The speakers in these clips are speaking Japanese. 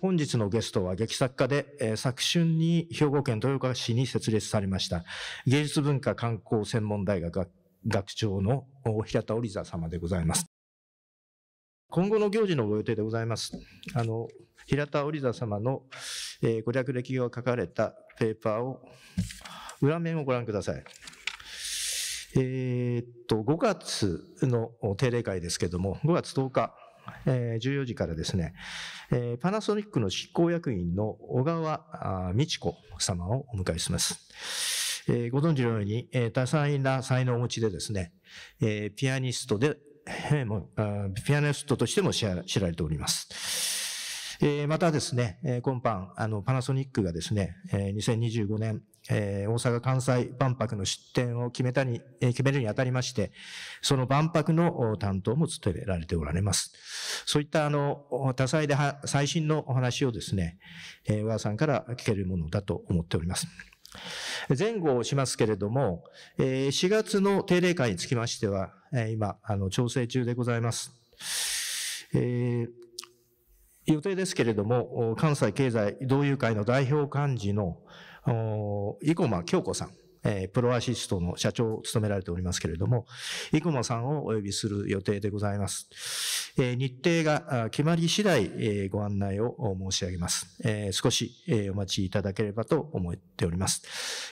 本日のゲストは劇作家で、えー、昨春に兵庫県豊川市に設立されました、芸術文化観光専門大学学長の平田織座様でございます。今後の行事のご予定でございます。あの、平田織座様の、えー、ご略歴が書かれたペーパーを、裏面をご覧ください。えー、っと、5月の定例会ですけども、5月10日、え14時からですね、えパナソニックの執行役員の小川美智子様をお迎えします。えご存知のように、え多彩な才能をお持ちでですね、えピアニストで、えもピアニストとしても知られております。えまたですね、今般、あの、パナソニックがですね、2025年えー、大阪・関西万博の出展を決めたに、えー、決めるにあたりまして、その万博の担当も務められておられます。そういったあの、多彩で最新のお話をですね、えー、和田さんから聞けるものだと思っております。前後をしますけれども、えー、4月の定例会につきましては、えー、今、あの、調整中でございます。えー予定ですけれども、関西経済同友会の代表幹事の生駒京子さん、えー、プロアシストの社長を務められておりますけれども、生駒さんをお呼びする予定でございます。えー、日程が決まり次第、えー、ご案内を申し上げます。えー、少し、えー、お待ちいただければと思っております。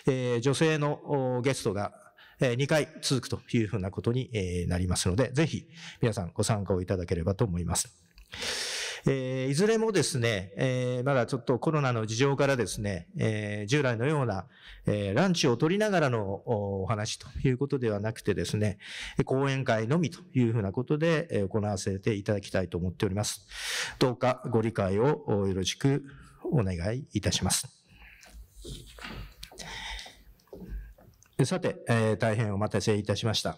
えー、女性のゲストが2回続くというふうなことになりますので、ぜひ皆さんご参加をいただければと思います。えー、いずれもですね、えー、まだちょっとコロナの事情からですね、えー、従来のような、えランチを取りながらのお話ということではなくてですね、講演会のみというふうなことで、え行わせていただきたいと思っております。どうかご理解をよろしくお願いいたします。さて、え大変お待たせいたしました。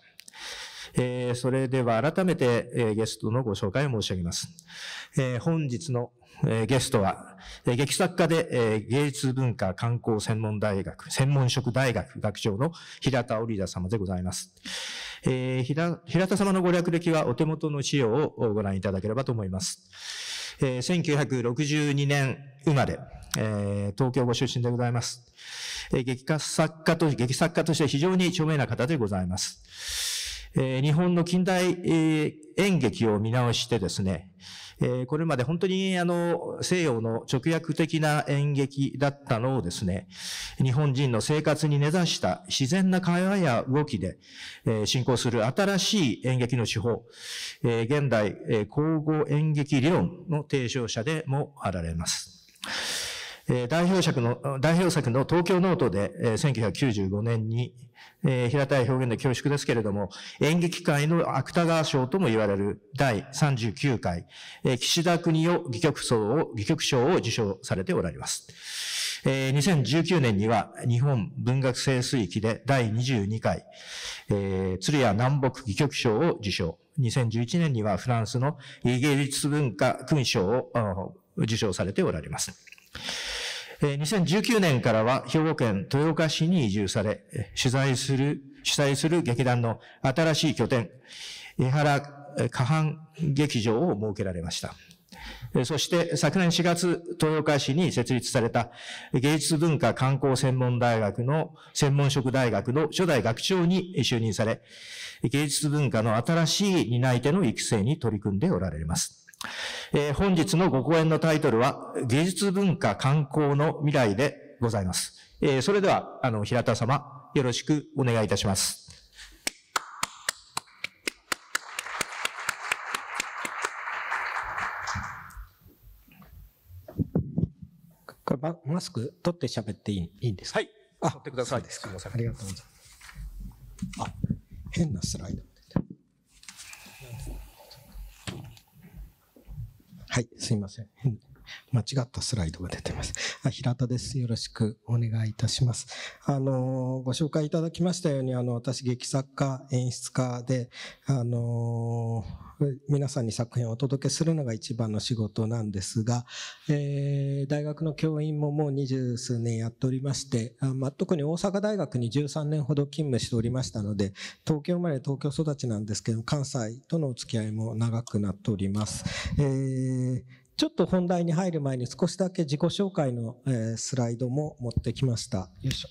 えー、それでは改めて、えー、ゲストのご紹介を申し上げます。えー、本日の、えー、ゲストは、えー、劇作家で、えー、芸術文化観光専門大学、専門職大学学長の平田織田様でございます。えー、平平田様のご略歴はお手元の資料をご覧いただければと思います。えー、1962年生まれ、えー、東京ご出身でございます。えー、劇作家と、劇作家として非常に著名な方でございます。え日本の近代、演劇を見直してですね、えこれまで本当にあの西洋の直訳的な演劇だったのをですね、日本人の生活に根ざした自然な会話や動きで、え進行する新しい演劇の手法、え現代、え交互演劇理論の提唱者でもあられます。代表作の、代表作の東京ノートで、1995年に、平たい表現で恐縮ですけれども、演劇界の芥川賞とも言われる第39回、岸田国を戯曲賞を、戯曲賞を受賞されておられます。2019年には日本文学生水域で第22回、鶴屋南北戯曲賞を受賞。2011年にはフランスのイギリス文化勲章を受賞されておられます。え2019年からは兵庫県豊岡市に移住され、取材する、主催する劇団の新しい拠点、江原下半劇場を設けられました。そして昨年4月、豊岡市に設立された芸術文化観光専門大学の専門職大学の初代学長に就任され、芸術文化の新しい担い手の育成に取り組んでおられます。えー、本日のご講演のタイトルは、技術文化観光の未来でございます。えー、それでは、あの、平田様、よろしくお願いいたします。これマスク取って喋っていいんですかはい。あ、取ってください。ありがとうございます。あ、変なスライド。はい、すいません。間違ったスライドが出てます。あ平田です。よろしくお願いいたします。あの、ご紹介いただきましたように、あの、私、劇作家、演出家で、あの、皆さんに作品をお届けするのが一番の仕事なんですが、えー、大学の教員ももう二十数年やっておりまして、あまあ、特に大阪大学に13年ほど勤務しておりましたので、東京生まれ東京育ちなんですけど、関西とのお付き合いも長くなっております。えーちょっと本題に入る前に少しだけ自己紹介のスライドも持ってきました。よいしょ。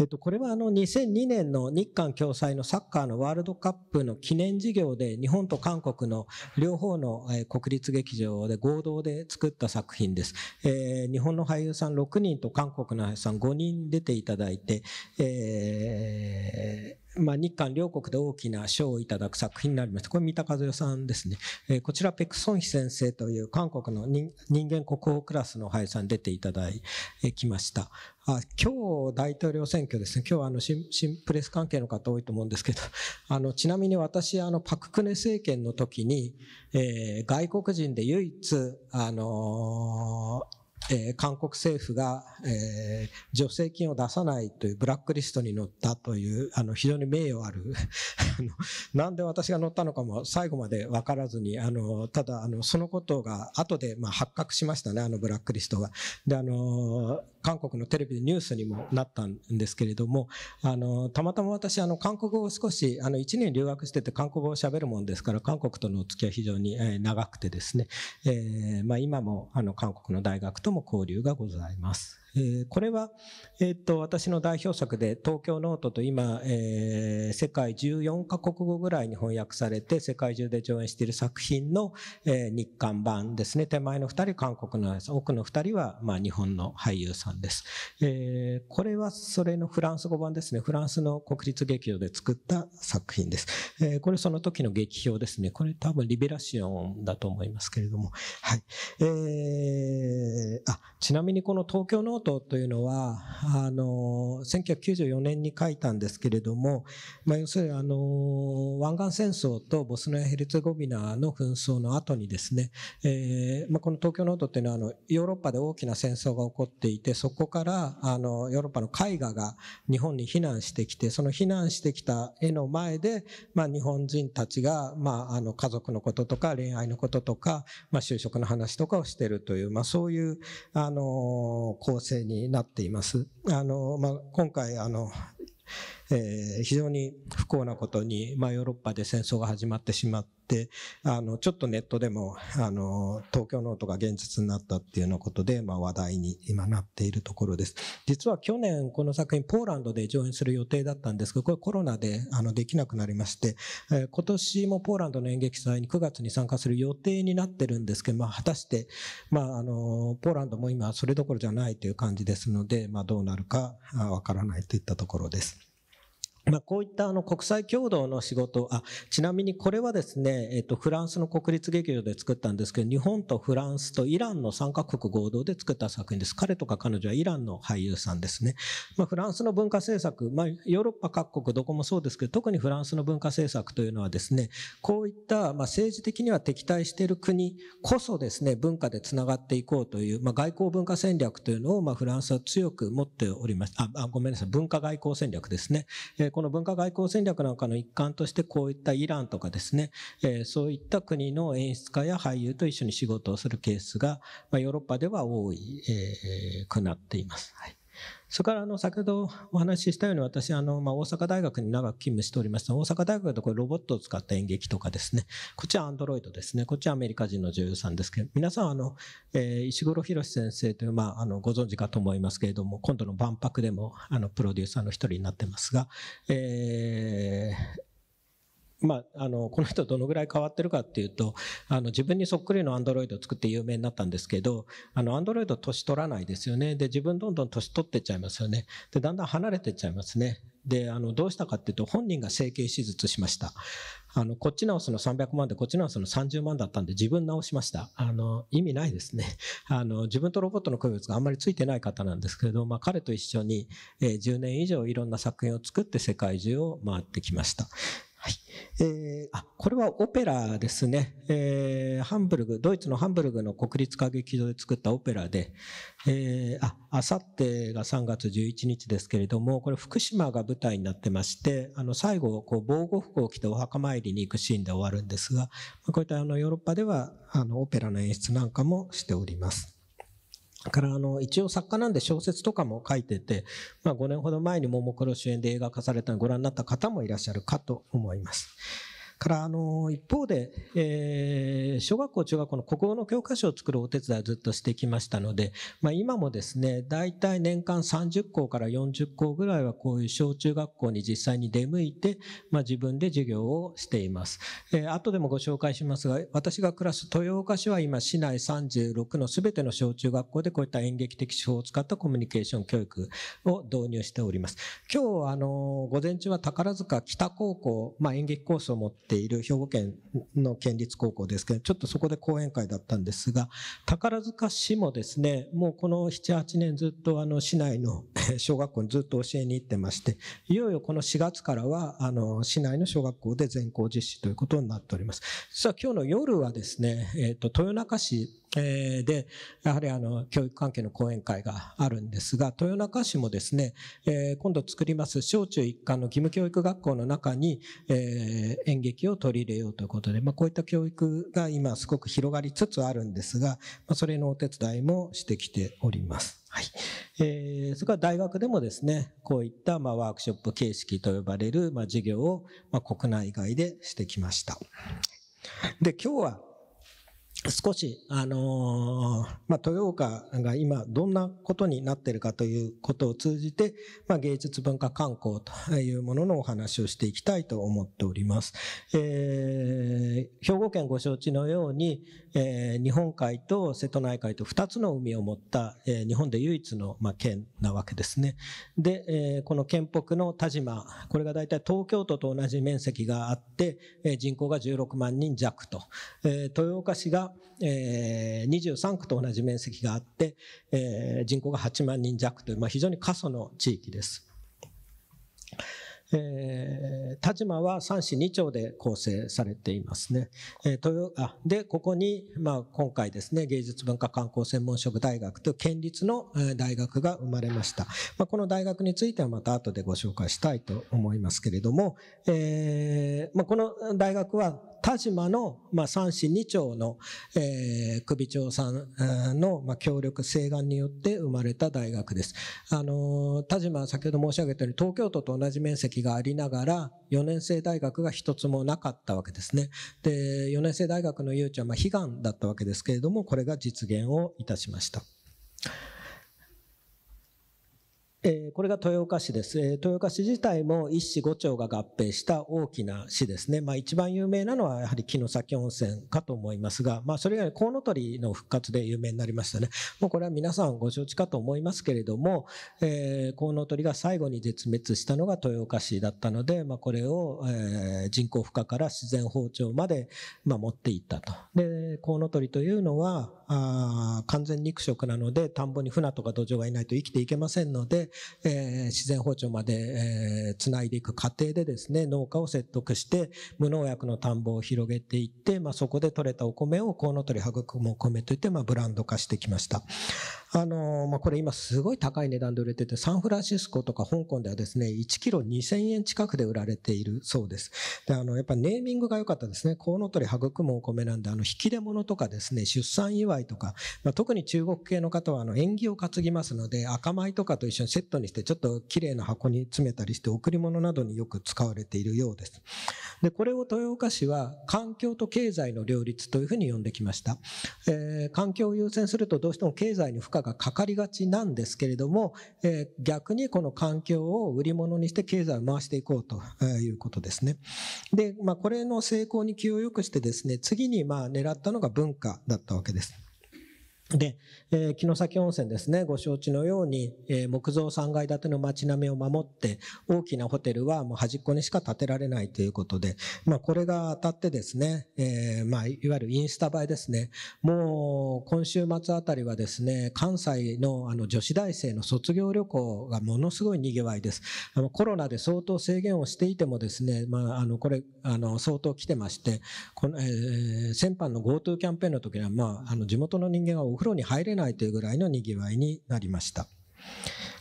えっと、これはあの2002年の日韓共催のサッカーのワールドカップの記念事業で日本と韓国の両方の国立劇場で合同で作った作品です。えー、日本の俳優さん6人と韓国の俳優さん5人出ていただいて、えーまあ、日韓両国で大きな賞をいただく作品になりました。これ、三田和代さんですね。えー、こちら、ペクソンヒ先生という韓国の人間国宝クラスの俳優さん出ていただきました。あ今日、大統領選挙ですね。今日はあの新、新プレス関係の方多いと思うんですけど、あの、ちなみに私、あの、パククネ政権の時に、えー、外国人で唯一、あのーえー、韓国政府が、えー、助成金を出さないというブラックリストに載ったという、あの、非常に名誉ある あの、なんで私が載ったのかも最後までわからずに、あの、ただ、あの、そのことが後で、まあ、発覚しましたね、あのブラックリストが。で、あの、韓国のテレビでニュースにもなったんですけれども、あの、たまたま私、あの、韓国語を少し、あの、1年留学してて韓国語を喋るもんですから、韓国とのお付き合い非常に、え長くてですね、えー、まあ、今も、あの、韓国の大学とも交流がございます。えー、これは、えっ、と、私の代表作で、東京ノートと今、えー、世界14カ国語ぐらいに翻訳されて、世界中で上演している作品の、えー、日韓版ですね。手前の2人、韓国の奥の2人は、まあ、日本の俳優さんです。えー、これは、それのフランス語版ですね。フランスの国立劇場で作った作品です。えー、これ、その時の劇表ですね。これ、多分、リベラシオンだと思いますけれども。はい。えー、あ、ちなみにこの東京ノートトというのは、あの、1994年に書いたんですけれども、まあ、要するに、あの、湾岸戦争とボスニア・ヘルツェゴビナの紛争の後にですね、えー、まあ、この東京ノートというのは、あの、ヨーロッパで大きな戦争が起こっていて、そこから、あの、ヨーロッパの絵画が日本に避難してきて、その避難してきた絵の前で、まあ、日本人たちが、まあ、あの、家族のこととか、恋愛のこととか、まあ、就職の話とかをしているという、まあ、そういう、あの、構成成になっています。あの、まあ、今回、あの、えー、非常に不幸なことに、まあ、ヨーロッパで戦争が始まってしまって、あの、ちょっとネットでも、あの、東京ノートが現実になったっていうようなことで、まあ、話題に今なっているところです。実は去年この作品ポーランドで上演する予定だったんですけど、これコロナであのできなくなりまして、えー、今年もポーランドの演劇祭に9月に参加する予定になってるんですけど、まあ、果たして、まあ、あの、ポーランドも今それどころじゃないという感じですので、まあ、どうなるかわからないといったところです。まあ、こういったあの国際共同の仕事、あ、ちなみにこれはですね、えっと、フランスの国立劇場で作ったんですけど、日本とフランスとイランの3カ国合同で作った作品です。彼とか彼女はイランの俳優さんですね。まあ、フランスの文化政策、まあ、ヨーロッパ各国どこもそうですけど、特にフランスの文化政策というのはですね、こういった、まあ、政治的には敵対している国こそですね、文化で繋がっていこうという、まあ、外交文化戦略というのを、まあ、フランスは強く持っております。あ、あごめんなさい、文化外交戦略ですね。えーこの文化外交戦略なんかの一環としてこういったイランとかですね、そういった国の演出家や俳優と一緒に仕事をするケースが、ヨーロッパでは多くなっています。はいそれからあの先ほどお話ししたように私あのまあ大阪大学に長く勤務しておりました大阪大学でこれロボットを使った演劇とかですねこっちはアンドロイドですねこっちはアメリカ人の女優さんですけど皆さんあの、え石黒博先生というまああのご存知かと思いますけれども今度の万博でもあのプロデューサーの一人になってますが、えまあ、あの、この人どのぐらい変わってるかっていうと、あの、自分にそっくりのアンドロイドを作って有名になったんですけど、あの、アンドロイド年取らないですよね。で、自分どんどん年取ってっちゃいますよね。で、だんだん離れてっちゃいますね。で、あの、どうしたかっていうと、本人が整形手術しました。あの、こっち直すの300万で、こっち直すの30万だったんで、自分直しました。あの、意味ないですね。あの、自分とロボットの区別があんまりついてない方なんですけれど、まあ、彼と一緒に、えー、10年以上いろんな作品を作って世界中を回ってきました。はい。えー、あ、これはオペラですね。えー、ハンブルグ、ドイツのハンブルグの国立歌劇場で作ったオペラで、えー、あ、あさってが3月11日ですけれども、これ福島が舞台になってまして、あの、最後、こう、防護服を着てお墓参りに行くシーンで終わるんですが、こういったあの、ヨーロッパでは、あの、オペラの演出なんかもしております。からあの一応作家なんで小説とかも書いてて、まあ、5年ほど前にももクロ主演で映画化されたのをご覧になった方もいらっしゃるかと思います。から、あの、一方で、えー、小学校、中学校の国語の教科書を作るお手伝いをずっとしてきましたので、まあ、今もですね、大体年間30校から40校ぐらいはこういう小中学校に実際に出向いて、まあ、自分で授業をしています。えー、後でもご紹介しますが、私が暮らす豊岡市は今、市内36の全ての小中学校でこういった演劇的手法を使ったコミュニケーション教育を導入しております。今日、あの、午前中は宝塚北高校、まあ、演劇コースを持ってている兵庫県の県立高校ですけど、ちょっとそこで講演会だったんですが、宝塚市もですね、もうこの7、8年ずっとあの市内の小学校にずっと教えに行ってまして、いよいよこの4月からはあの市内の小学校で全校実施ということになっております。実は今日の夜はですね、えっ、ー、と、豊中市えー、で、やはりあの、教育関係の講演会があるんですが、豊中市もですね、え今度作ります小中一貫の義務教育学校の中に、え演劇を取り入れようということで、まあ、こういった教育が今すごく広がりつつあるんですが、まあ、それのお手伝いもしてきております。はい。えー、それから大学でもですね、こういったまあワークショップ形式と呼ばれるまあ授業をまあ国内外でしてきました。で、今日は少し、あのー、まあ、豊岡が今どんなことになってるかということを通じて、まあ、芸術文化観光というもののお話をしていきたいと思っております。えー、兵庫県ご承知のように、えー、日本海と瀬戸内海と2つの海を持った、えー、日本で唯一の、まあ、県なわけですね。で、えー、この県北の田島、これが大体東京都と同じ面積があって、え人口が16万人弱と、え豊岡市が、え23区と同じ面積があって、え人口が8万人弱という、まあ、非常に過疎の地域です。えー、田島は3市2町で構成されていますね。えー、あで、ここに、まあ、今回ですね、芸術文化観光専門職大学と県立の大学が生まれました。まあ、この大学についてはまた後でご紹介したいと思いますけれども、えーまあ、この大学は田島の、まあ、三子二丁の、えー、首長さんの、まあ、協力、請願によって生まれた大学です。あの、田島は先ほど申し上げたように、東京都と同じ面積がありながら、4年生大学が一つもなかったわけですね。で、4年生大学の誘致は、まあ、悲願だったわけですけれども、これが実現をいたしました。えー、これが豊岡市です、えー、豊岡市自体も一市五町が合併した大きな市ですね。まあ一番有名なのはやはり木の先温泉かと思いますが、まあそれ以外にコウノトリの復活で有名になりましたね。もうこれは皆さんご承知かと思いますけれども、えー、コウノトリが最後に絶滅したのが豊岡市だったので、まあこれを、えー、人工負荷から自然包丁まで、まあ、持っていったと。で、コウノトリというのは、あ完全肉食なので、田んぼに船とか土壌がいないと生きていけませんので、えー、自然包丁まで、えー、つないでいく過程でですね、農家を説得して、無農薬の田んぼを広げていって、まあ、そこで取れたお米をコウノトリ育むお米といって、まあ、ブランド化してきました。あの、まあ、これ今すごい高い値段で売れてて、サンフランシスコとか香港ではですね、1キロ2000円近くで売られているそうです。で、あの、やっぱネーミングが良かったですね。コウノトリ育むお米なんで、あの、引き出物とかですね、出産祝いとか、まあ、特に中国系の方はあの、縁起を担ぎますので、赤米とかと一緒にセットにして、ちょっと綺麗な箱に詰めたりして、贈り物などによく使われているようです。で、これを豊岡市は、環境と経済の両立というふうに呼んできました。えー、環境を優先するとどうしても経済に負荷がかかりがちなんですけれども、えー、逆にこの環境を売り物にして経済を回していこうということですね。で、まあ、これの成功に気を良くしてですね、次にまあ狙ったのが文化だったわけです。で、えー、城崎温泉ですね、ご承知のように、えー、木造3階建ての街並みを守って、大きなホテルはもう端っこにしか建てられないということで、まあこれが当たってですね、えー、まあいわゆるインスタ映えですね、もう今週末あたりはですね、関西のあの女子大生の卒業旅行がものすごい賑わいです。あのコロナで相当制限をしていてもですね、まああのこれ、あの相当来てまして、この、えー、先般の GoTo キャンペーンの時には、まああの地元の人間がオ風呂に入れないというぐらいのにぎわいになりました。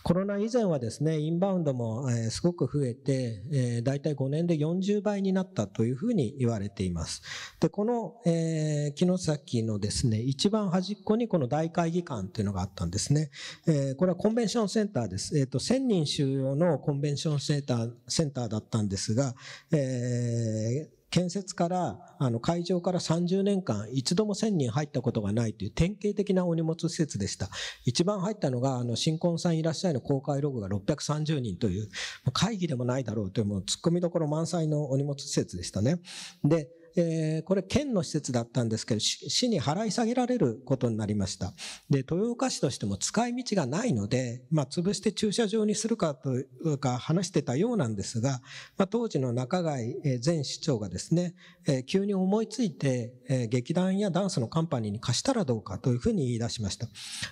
コロナ以前はですね、インバウンドもすごく増えて、え大体5年で40倍になったというふうに言われています。で、この、えー、ののですね、一番端っこにこの大会議館というのがあったんですね。えこれはコンベンションセンターです。えっ、と、1000人収容のコンベンションセンター、だったんですが、え建設から、あの、会場から30年間、一度も1000人入ったことがないという典型的なお荷物施設でした。一番入ったのが、あの、新婚さんいらっしゃいの公開ログが630人という、会議でもないだろうという、もう突っ込みどころ満載のお荷物施設でしたね。で、えー、これ県の施設だったんですけど、市に払い下げられることになりました。で、豊岡市としても使い道がないので、まあ、潰して駐車場にするかというか話してたようなんですが、まあ、当時の中貝前市長がですね、えー、急に思いついて、えー、劇団やダンスのカンパニーに貸したらどうかというふうに言い出しました。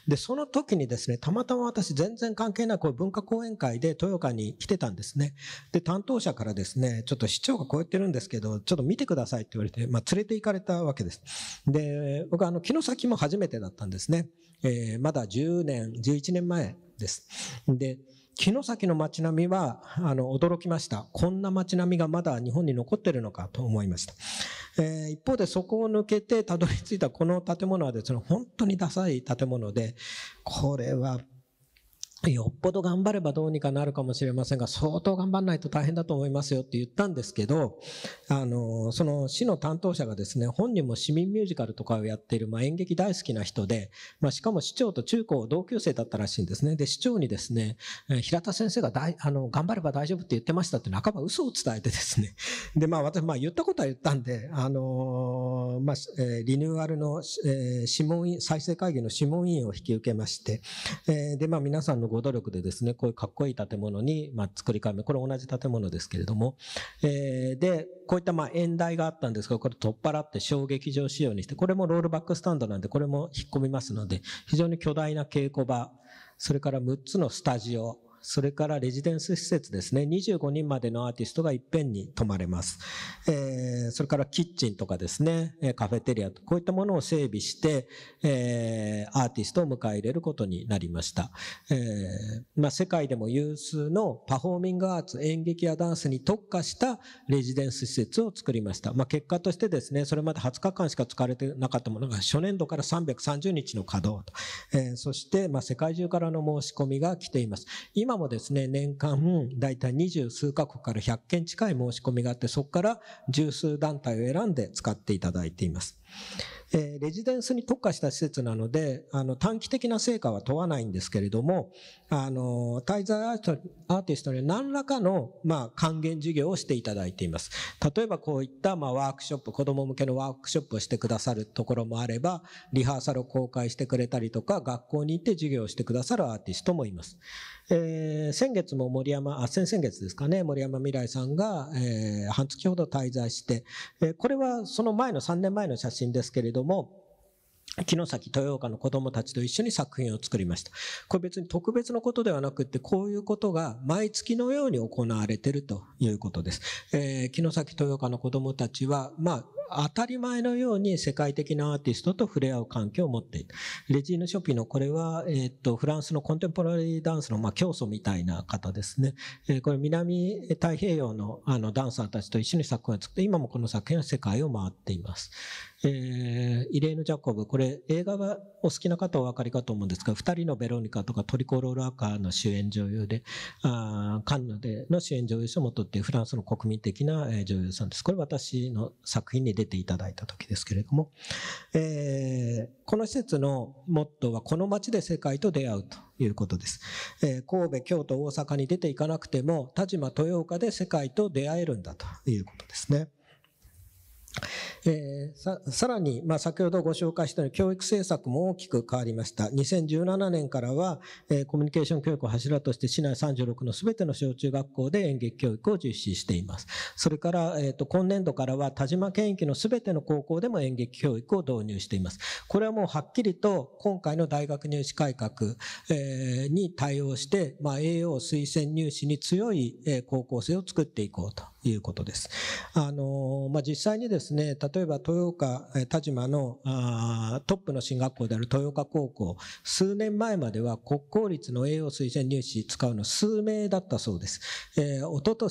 で、その時にですね、たまたま私全然関係ないこう文化講演会で豊岡に来てたんですね。で、担当者からですね、ちょっと市長がこう言ってるんですけど、ちょっと見てくださいって言われて、まあ、連れて行かれたわけです。で、僕はあの、木の先も初めてだったんですね。えー、まだ10年、11年前です。で、城崎の街並みは、あの、驚きました。こんな街並みがまだ日本に残ってるのかと思いました。えー、一方でそこを抜けてたどり着いたこの建物はですね、本当にダサい建物で、これはよっぽど頑張ればどうにかなるかもしれませんが、相当頑張んないと大変だと思いますよって言ったんですけど、あの、その市の担当者がですね、本人も市民ミュージカルとかをやっている、まあ、演劇大好きな人で、まあ、しかも市長と中高同級生だったらしいんですね。で、市長にですね、平田先生が大、あの、頑張れば大丈夫って言ってましたって半ば嘘を伝えてですね。で、まあ私、まあ言ったことは言ったんで、あの、まあ、えリニューアルの、えー、諮問再生会議の諮問委員を引き受けまして、えー、で、まあ皆さんのご努力でですね、こういうかっこいい建物に、まあ、作り替え、これ同じ建物ですけれども、えー、で、こういったまあ演台があったんですが、これ取っ払って小劇場仕様にして、これもロールバックスタンドなんで、これも引っ込みますので、非常に巨大な稽古場、それから6つのスタジオ、それからレジデンス施設ですね、25人までのアーティストがいっぺんに泊まれます。えー、それからキッチンとかですね、カフェテリアとこういったものを整備して、えー、アーティストを迎え入れることになりました。えー、まあ、世界でも有数のパフォーミングアーツ、演劇やダンスに特化したレジデンス施設を作りました。まあ、結果としてですね、それまで20日間しか使われてなかったものが初年度から330日の稼働と、えそして、まあ、世界中からの申し込みが来ています。今今もですね、年間大体二十数カ国から100件近い申し込みがあって、そこから十数団体を選んで使っていただいています。えー、レジデンスに特化した施設なので、あの、短期的な成果は問わないんですけれども、あの、滞在アーティストに何らかの、まあ、還元事業をしていただいています。例えばこういった、まあ、ワークショップ、子供向けのワークショップをしてくださるところもあれば、リハーサルを公開してくれたりとか、学校に行って授業をしてくださるアーティストもいます。えー、先月も森山、あ、先々月ですかね、森山未来さんが、えー、半月ほど滞在して、えー、これはその前の3年前の写真しんですけれども、城崎豊岡の子供たちと一緒に作品を作りました。これ別に特別なことではなくって、こういうことが毎月のように行われているということです。えー、城崎豊岡の子供たちは、まあ、当たり前のように世界的なアーティストと触れ合う環境を持っている。レジーヌ・ショピのこれは、えっと、フランスのコンテンポラリーダンスの、まあ、教祖みたいな方ですね。えこれ南太平洋のあのダンサーたちと一緒に作品を作って、今もこの作品は世界を回っています。えー、イレーヌ・ジャコブ、これ映画がお好きな方お分かりかと思うんですが、二人のベロニカとかトリコロールアカーの主演女優で、あカンヌでの主演女優賞も取ってフランスの国民的な女優さんです。これ私の作品に出ていただいた時ですけれども、えー、この施設のモットーはこの街で世界と出会うということです、えー、神戸京都大阪に出ていかなくても田島豊岡で世界と出会えるんだということですねえー、ささらに、まあ、先ほどご紹介したように教育政策も大きく変わりました。2017年からは、えー、コミュニケーション教育を柱として市内36の全ての小中学校で演劇教育を実施しています。それから、えーと、今年度からは田島県域の全ての高校でも演劇教育を導入しています。これはもうはっきりと今回の大学入試改革、えー、に対応して、まあ、a 推薦入試に強い、えー、高校生を作っていこうと。いうことです。あの、まあ、実際にですね、例えば豊岡、田島のあトップの進学校である豊岡高校、数年前までは国公立の栄養推薦入試使うの数名だったそうです。えー、おとと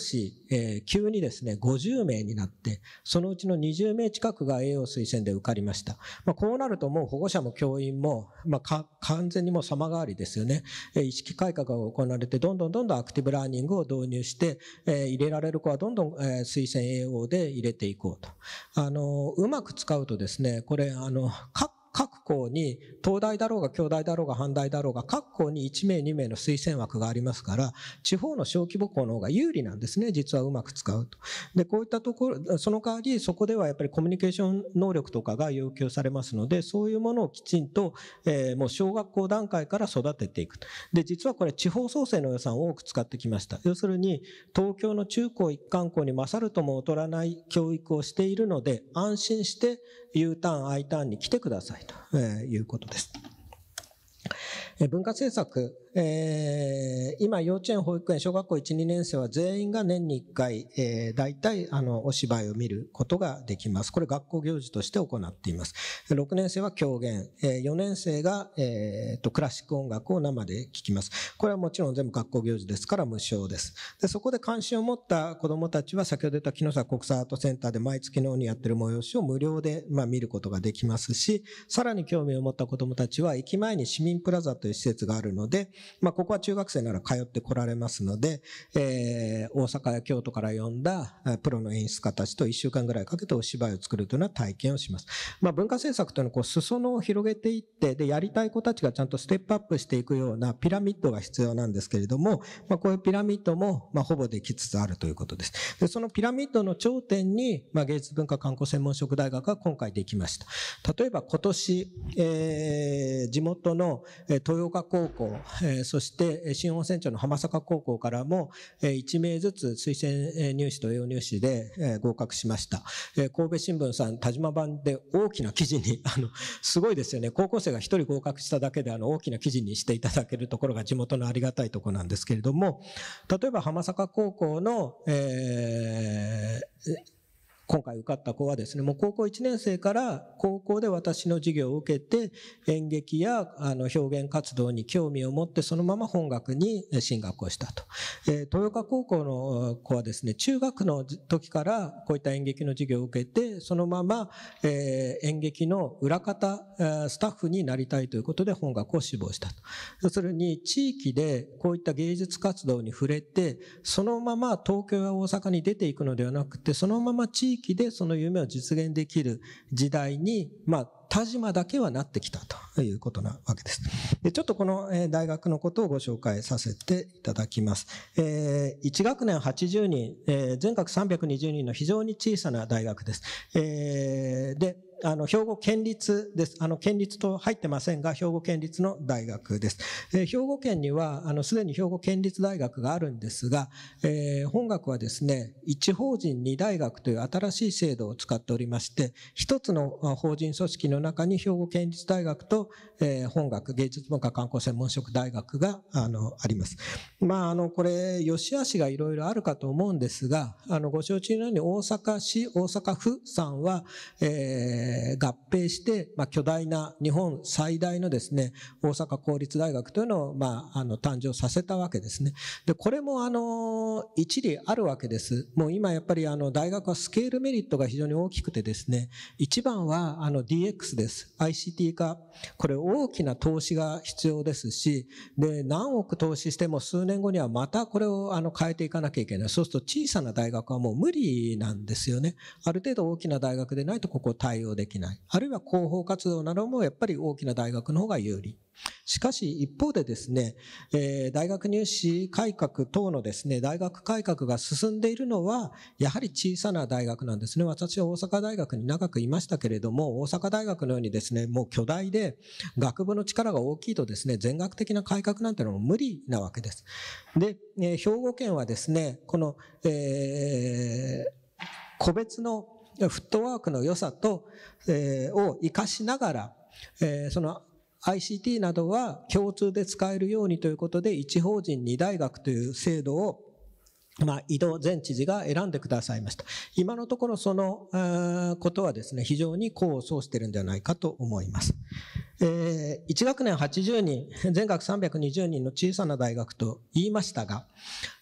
えー、急にですね、50名になって、そのうちの20名近くが栄養推薦で受かりました。まあ、こうなるともう保護者も教員も、まあ、完全にもう様変わりですよね。えー、意識改革が行われて、どんどんどんどんアクティブラーニングを導入して、えー、入れられる子はどんどんどん、推薦栄養で入れていこうと。あの、うまく使うとですね、これ、あの、各各校に、東大だろうが京大だろうが阪大だろうが、各校に1名2名の推薦枠がありますから、地方の小規模校の方が有利なんですね、実はうまく使うと。で、こういったところ、その代わりそこではやっぱりコミュニケーション能力とかが要求されますので、そういうものをきちんと、えー、もう小学校段階から育てていく。で、実はこれ地方創生の予算を多く使ってきました。要するに、東京の中高一貫校に勝るとも劣らない教育をしているので、安心して、U ターン、I ターンに来てくださいということです。文化政策えー、今、幼稚園、保育園、小学校1、2年生は全員が年に1回、えー、大体、あの、お芝居を見ることができます。これ、学校行事として行っています。6年生は狂言、えー、4年生が、えー、と、クラシック音楽を生で聴きます。これはもちろん全部学校行事ですから無償です。で、そこで関心を持った子供たちは、先ほど言った木下国際アートセンターで毎月のようにやってる催しを無料で、まあ、見ることができますし、さらに興味を持った子供たちは、駅前に市民プラザという施設があるので、まあ、ここは中学生なら通ってこられますので、えー、大阪や京都から呼んだプロの演出家たちと1週間ぐらいかけてお芝居を作るというのは体験をします。まあ、文化政策というのはこう裾野を広げていって、で、やりたい子たちがちゃんとステップアップしていくようなピラミッドが必要なんですけれども、まあ、こういうピラミッドも、まあ、ほぼできつつあるということです。で、そのピラミッドの頂点に、まあ、芸術文化観光専門職大学が今回できました。例えば今年、えー、地元の豊岡高校、ええそして、新温泉町の浜坂高校からも、え1名ずつ推薦入試と要入試で、え合格しました。え神戸新聞さん、田島版で大きな記事に、あの、すごいですよね。高校生が1人合格しただけで、あの、大きな記事にしていただけるところが地元のありがたいとこなんですけれども、例えば浜坂高校の、えー今回受かった子はですね、もう高校1年生から高校で私の授業を受けて、演劇やあの表現活動に興味を持って、そのまま本学に進学をしたと。えー、豊岡高校の子はですね、中学の時からこういった演劇の授業を受けて、そのまま、えー、演劇の裏方、スタッフになりたいということで本学を志望したと。要するに、地域でこういった芸術活動に触れて、そのまま東京や大阪に出ていくのではなくて、そのまま地域域でその夢を実現できる時代に、まあ、田島だけはなってきたということなわけです。でちょっとこの、え大学のことをご紹介させていただきます。えー、1学年80人、えー、全学320人の非常に小さな大学です。えー、で、あの、兵庫県立です。あの、県立と入ってませんが、兵庫県立の大学です。えー、兵庫県には、あの、すでに兵庫県立大学があるんですが、えー、本学はですね、一法人二大学という新しい制度を使っておりまして、一つの法人組織のの中に兵庫県立大学と、えー、本学、芸術文化観光専門職大学が、あの、あります。まあ、あの、これ、よしあしがいろいろあるかと思うんですが、あの、ご承知のように大阪市、大阪府さんは、えー、合併して、まあ、巨大な日本最大のですね、大阪公立大学というのを、まあ、あの、誕生させたわけですね。で、これも、あの、一理あるわけです。もう今やっぱり、あの、大学はスケールメリットが非常に大きくてですね、一番は、あの、DX です。ICT 化。これ大きな投資が必要ですし、で、何億投資しても数年後にはまたこれをあの変えていかなきゃいけない。そうすると小さな大学はもう無理なんですよね。ある程度大きな大学でないとここ対応できない。あるいは広報活動などもやっぱり大きな大学の方が有利。しかし一方でですね、えー、大学入試改革等のですね、大学改革が進んでいるのは、やはり小さな大学なんですね。私は大阪大学に長くいましたけれども、大阪大学のようにですね、もう巨大で、学部の力が大きいとですね、全学的な改革なんてのも無理なわけです。で、えー、兵庫県はですね、この、えー、個別のフットワークの良さと、えー、を活かしながら、えー、その ICT などは共通で使えるようにということで、一法人二大学という制度をまあ、井戸前知事が選んでくださいました。今のところそのことはですね、非常に功を奏してるんではないかと思います。えー、1学年80人、全学320人の小さな大学と言いましたが、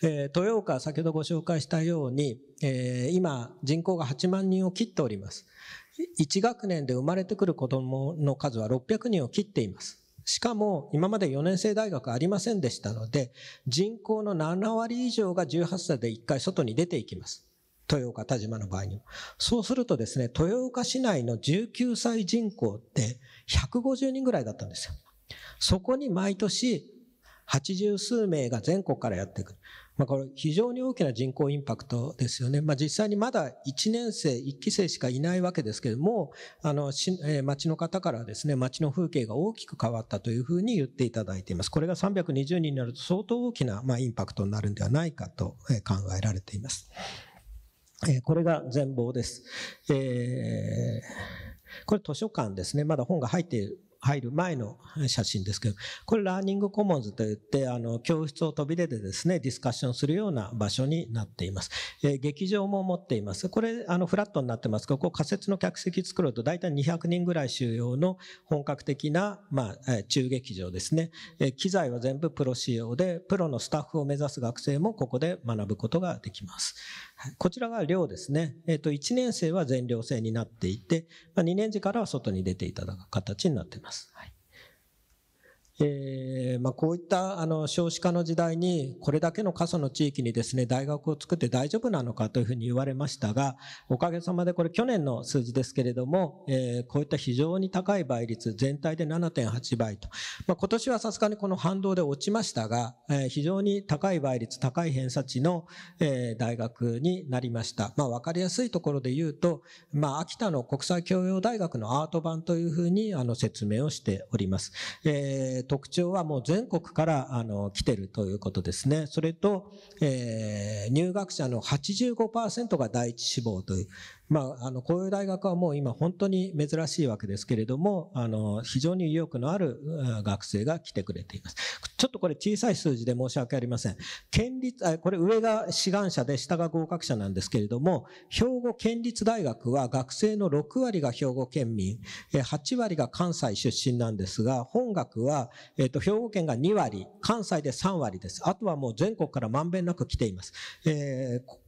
えー、豊岡先ほどご紹介したように、えー、今人口が8万人を切っております。1学年で生まれてくる子供の数は600人を切っています。しかも今まで4年生大学ありませんでしたので、人口の7割以上が18歳で1回外に出ていきます。豊岡田島の場合にも。そうするとですね、豊岡市内の19歳人口って150人ぐらいだったんですよ。そこに毎年80数名が全国からやってくる。まあ、これ非常に大きな人口インパクトですよね。まあ、実際にまだ1年生、1期生しかいないわけですけれども、あの、えー、町の方からですね、町の風景が大きく変わったというふうに言っていただいています。これが320人になると相当大きな、まあ、インパクトになるんではないかと考えられています。えー、これが全貌です。えーこれ図書館ですね。まだ本が入っている入る前の写真ですけど、これラーニングコモンズといって、あの、教室を飛び出てですね、ディスカッションするような場所になっています。えー、劇場も持っています。これ、あの、フラットになってますけど、ここ仮設の客席作ると大体200人ぐらい収容の本格的な、まあ、中劇場ですね。えー、機材は全部プロ仕様で、プロのスタッフを目指す学生もここで学ぶことができます。こちらが寮ですね。えっ、ー、と、1年生は全寮制になっていて、まあ、2年次からは外に出ていただく形になっています。はいえーまあ、こういったあの少子化の時代にこれだけの過疎の地域にですね大学を作って大丈夫なのかというふうに言われましたがおかげさまでこれ去年の数字ですけれども、えー、こういった非常に高い倍率全体で7.8倍と、まあ、今年はさすがにこの反動で落ちましたが、えー、非常に高い倍率高い偏差値の、えー、大学になりました、まあ、分かりやすいところで言うと、まあ、秋田の国際教養大学のアート版というふうにあの説明をしております、えー特徴はもう全国からあの来てるということですね。それと、えー、入学者の85%が第一志望という、まあ、あの、こういう大学はもう今本当に珍しいわけですけれども、あの、非常に意欲のある学生が来てくれています。ちょっとこれ小さい数字で申し訳ありません。県立、これ上が志願者で下が合格者なんですけれども、兵庫県立大学は学生の6割が兵庫県民、8割が関西出身なんですが、本学は、えっ、と、兵庫県が2割、関西で3割です。あとはもう全国からまんべんなく来ています。えー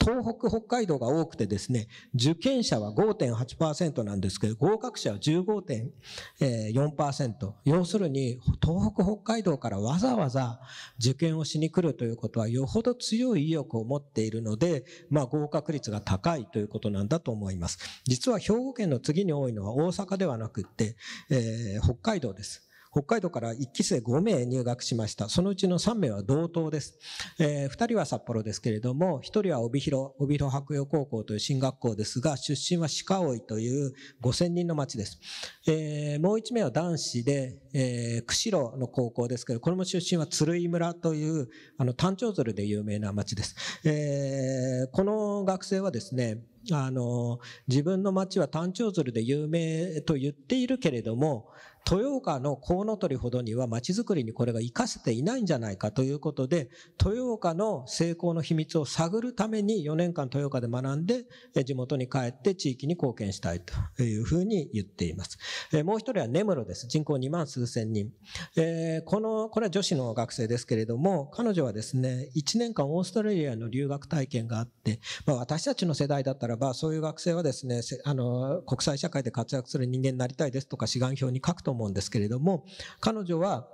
東北、北海道が多くてですね、受験者は5.8%なんですけど、合格者は15.4%。要するに、東北、北海道からわざわざ受験をしに来るということは、よほど強い意欲を持っているので、まあ合格率が高いということなんだと思います。実は兵庫県の次に多いのは大阪ではなくって、えー、北海道です。北海道から1期生5名入学しました。そのうちの3名は同等です。えー、2人は札幌ですけれども、1人は帯広、帯広白洋高校という進学校ですが、出身は鹿追という5000人の町です。えー、もう1名は男子で、えー、釧路の高校ですけど、これも出身は鶴居村という、あの、単調鶴で有名な町です。えー、この学生はですね、あの、自分の町は単調鶴で有名と言っているけれども、豊岡のコウノトリほどには街づくりにこれが活かせていないんじゃないかということで、豊岡の成功の秘密を探るために4年間豊岡で学んで、地元に帰って地域に貢献したいというふうに言っています。もう一人は根室です。人口2万数千人。この、これは女子の学生ですけれども、彼女はですね、1年間オーストラリアの留学体験があって、まあ、私たちの世代だったらば、そういう学生はですね、あの、国際社会で活躍する人間になりたいですとか、志願表に書くとと思うんですけれども、彼女は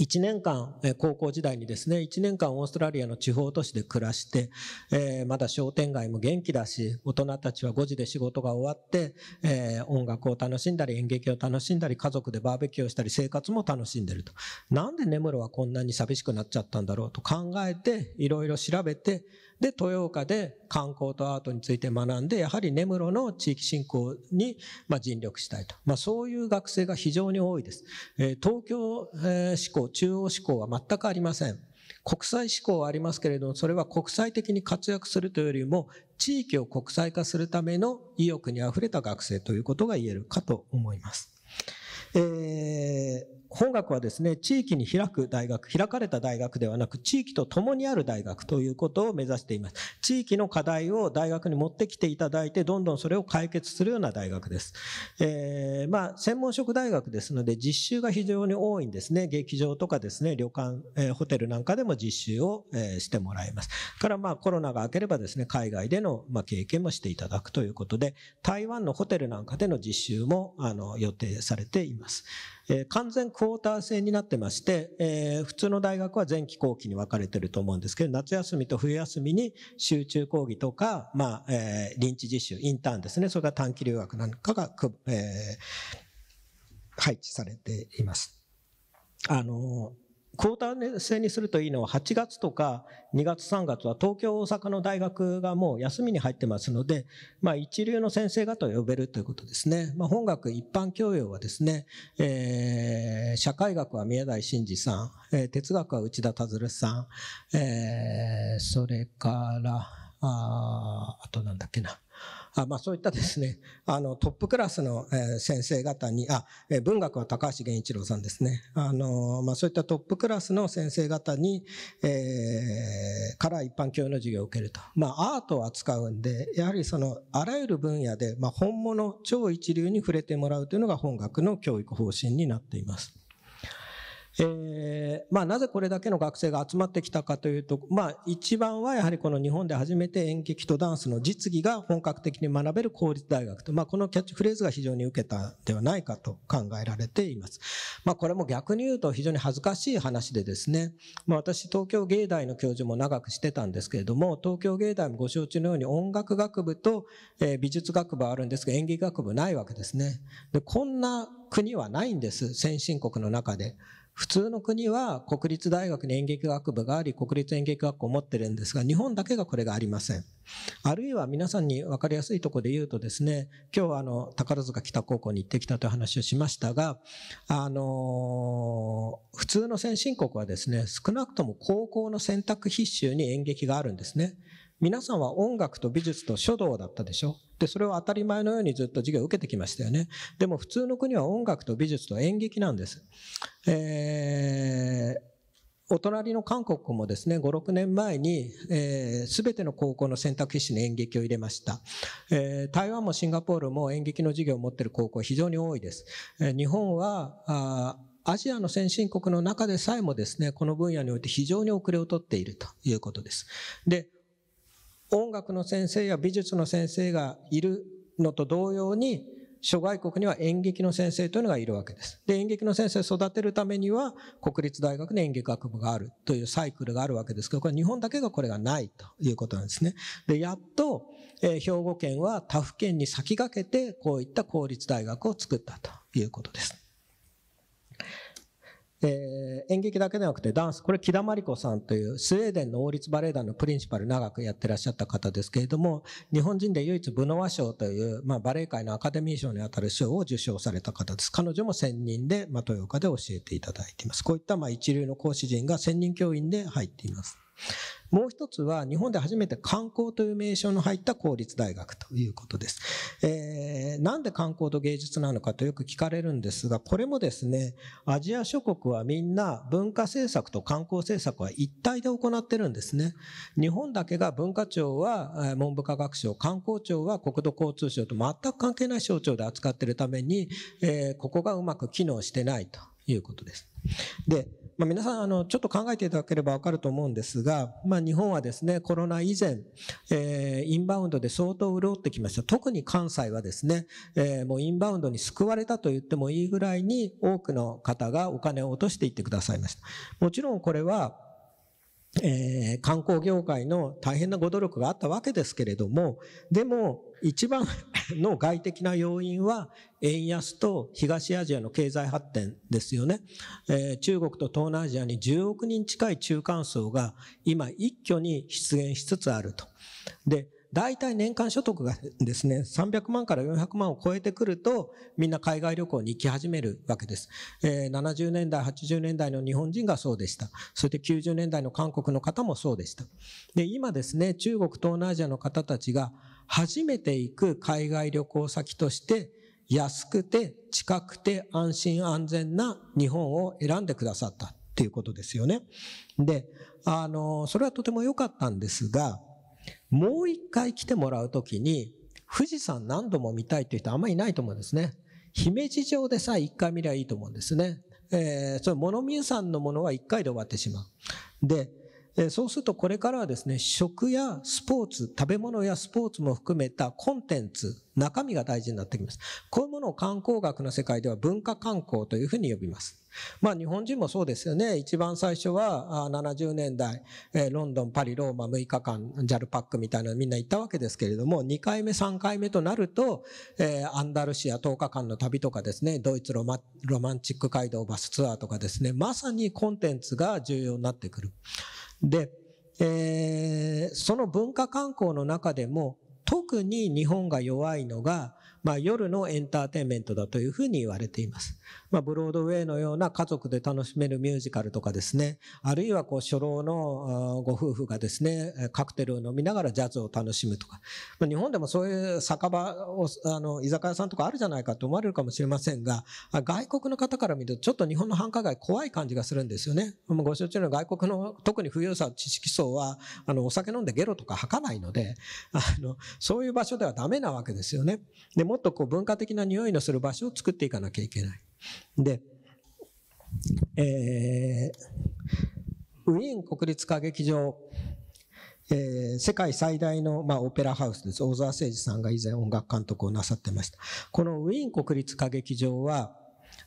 1年間、高校時代にですね、1年間オーストラリアの地方都市で暮らして、えー、まだ商店街も元気だし、大人たちは5時で仕事が終わって、えー、音楽を楽しんだり、演劇を楽しんだり、家族でバーベキューをしたり、生活も楽しんでると。なんで根室はこんなに寂しくなっちゃったんだろうと考えて、いろいろ調べて、で、豊岡で観光とアートについて学んで、やはり根室の地域振興に、ま尽力したいと。まあ、そういう学生が非常に多いです。え東京、え志向、中央志向は全くありません。国際志向はありますけれども、それは国際的に活躍するというよりも、地域を国際化するための意欲にあふれた学生ということが言えるかと思います。えー本学はですね、地域に開く大学、開かれた大学ではなく、地域と共にある大学ということを目指しています。地域の課題を大学に持ってきていただいて、どんどんそれを解決するような大学です。えー、まあ、専門職大学ですので、実習が非常に多いんですね。劇場とかですね、旅館、えー、ホテルなんかでも実習を、えー、してもらいます。から、まあ、コロナが明ければですね、海外での、まあ、経験もしていただくということで、台湾のホテルなんかでの実習も、あの、予定されています。えー、完全クォーター制になってまして、えー、普通の大学は前期後期に分かれてると思うんですけど、夏休みと冬休みに集中講義とか、まあ、えー、臨時実習、インターンですね、それから短期留学なんかがく、えー、配置されています。あのークォーター制にするといいのは8月とか2月3月は東京大阪の大学がもう休みに入ってますので、まあ、一流の先生方を呼べるということですね。まあ、本学一般教養はですね、えー、社会学は宮台真司さん、えー、哲学は内田達さん、えー、それから、ああとなんだっけな。あまあ、そういったですね、あの、トップクラスの、え先生方に、あ、え文学は高橋源一郎さんですね。あの、まあ、そういったトップクラスの先生方に、えー、から一般教養の授業を受けると。まあ、アートを扱うんで、やはりその、あらゆる分野で、まあ、本物、超一流に触れてもらうというのが本学の教育方針になっています。えー、まあなぜこれだけの学生が集まってきたかというと、まあ一番はやはりこの日本で初めて演劇とダンスの実技が本格的に学べる公立大学と、まあこのキャッチフレーズが非常に受けたんではないかと考えられています。まあこれも逆に言うと非常に恥ずかしい話でですね、まあ私東京芸大の教授も長くしてたんですけれども、東京芸大もご承知のように音楽学部と美術学部はあるんですが演劇学部ないわけですね。で、こんな国はないんです、先進国の中で。普通の国は国立大学に演劇学部があり、国立演劇学校を持ってるんですが、日本だけがこれがありません。あるいは皆さんに分かりやすいとこで言うとですね、今日はあの、宝塚北高校に行ってきたという話をしましたが、あのー、普通の先進国はですね、少なくとも高校の選択必修に演劇があるんですね。皆さんは音楽と美術と書道だったでしょで、それを当たり前のようにずっと授業を受けてきましたよね。でも普通の国は音楽と美術と演劇なんです。えー、お隣の韓国もですね、5、6年前に、えー、全ての高校の選択肢に演劇を入れました、えー、台湾もシンガポールも演劇の授業を持っている高校非常に多いです。えー、日本は、アジアの先進国の中でさえもですね、この分野において非常に遅れをとっているということです。で、音楽の先生や美術の先生がいるのと同様に、諸外国には演劇の先生というのがいるわけです。で、演劇の先生を育てるためには、国立大学の演劇学部があるというサイクルがあるわけですけど、これ日本だけがこれがないということなんですね。で、やっと、え兵庫県は他府県に先駆けて、こういった公立大学を作ったということです。えー、演劇だけではなくてダンス、これ木田真理子さんというスウェーデンの王立バレエ団のプリンシパル長くやってらっしゃった方ですけれども、日本人で唯一ブノワ賞という、まあ、バレエ界のアカデミー賞にあたる賞を受賞された方です。彼女も専任で、まあ、豊岡で教えていただいています。こういった、まあ、一流の講師陣が専任教員で入っています。もう一つは日本で初めて観光という名称の入った公立大学ということです。えー、なんで観光と芸術なのかとよく聞かれるんですが、これもですね、アジア諸国はみんな文化政策と観光政策は一体で行ってるんですね。日本だけが文化庁は文部科学省、観光庁は国土交通省と全く関係ない省庁で扱っているために、えー、ここがうまく機能してないということです。で、まあ、皆さん、あの、ちょっと考えていただければわかると思うんですが、まあ、日本はですね、コロナ以前、えー、インバウンドで相当潤ってきました。特に関西はですね、えー、もうインバウンドに救われたと言ってもいいぐらいに多くの方がお金を落としていってくださいました。もちろんこれは、えー、観光業界の大変なご努力があったわけですけれども、でも、一番の外的な要因は円安と東アジアの経済発展ですよね。えー、中国と東南アジアに10億人近い中間層が今一挙に出現しつつあると。で、大体年間所得がですね、300万から400万を超えてくると、みんな海外旅行に行き始めるわけです。えー、70年代、80年代の日本人がそうでした。そして90年代の韓国の方もそうでした。で、今ですね、中国、東南アジアの方たちが、初めて行く海外旅行先として安くて近くて安心安全な日本を選んでくださったっていうことですよね。で、あの、それはとても良かったんですが、もう一回来てもらうときに、富士山何度も見たいという人あんまりいないと思うんですね。姫路城でさえ一回見りゃいいと思うんですね。えー、その物見さんのものは一回で終わってしまう。で、そうするとこれからはですね、食やスポーツ、食べ物やスポーツも含めたコンテンツ、中身が大事になってきます。こういうものを観光学の世界では文化観光というふうに呼びます。まあ日本人もそうですよね。一番最初は70年代、ロンドン、パリ、ローマ6日間、ジャルパックみたいなのみんな行ったわけですけれども、2回目、3回目となると、アンダルシア10日間の旅とかですね、ドイツロマンチック街道バスツアーとかですね、まさにコンテンツが重要になってくる。で、えー、その文化観光の中でも特に日本が弱いのがまあ、夜のエンターテインメントだというふうに言われています。まあ、ブロードウェイのような家族で楽しめるミュージカルとかですね、あるいはこう初老のご夫婦がですね、カクテルを飲みながらジャズを楽しむとか、まあ、日本でもそういう酒場を、あの、居酒屋さんとかあるじゃないかと思われるかもしれませんが、外国の方から見るとちょっと日本の繁華街怖い感じがするんですよね。ご承知の外国の特に富裕層、知識層は、あの、お酒飲んでゲロとか吐かないので、あの、そういう場所ではダメなわけですよね。でもっとこう文化的な匂いのする場所を作っていかなきゃいけない。で、えー、ウィーン国立歌劇場、えー、世界最大の、まあ、オペラハウスです。大沢誠二さんが以前音楽監督をなさってました。このウィーン国立歌劇場は、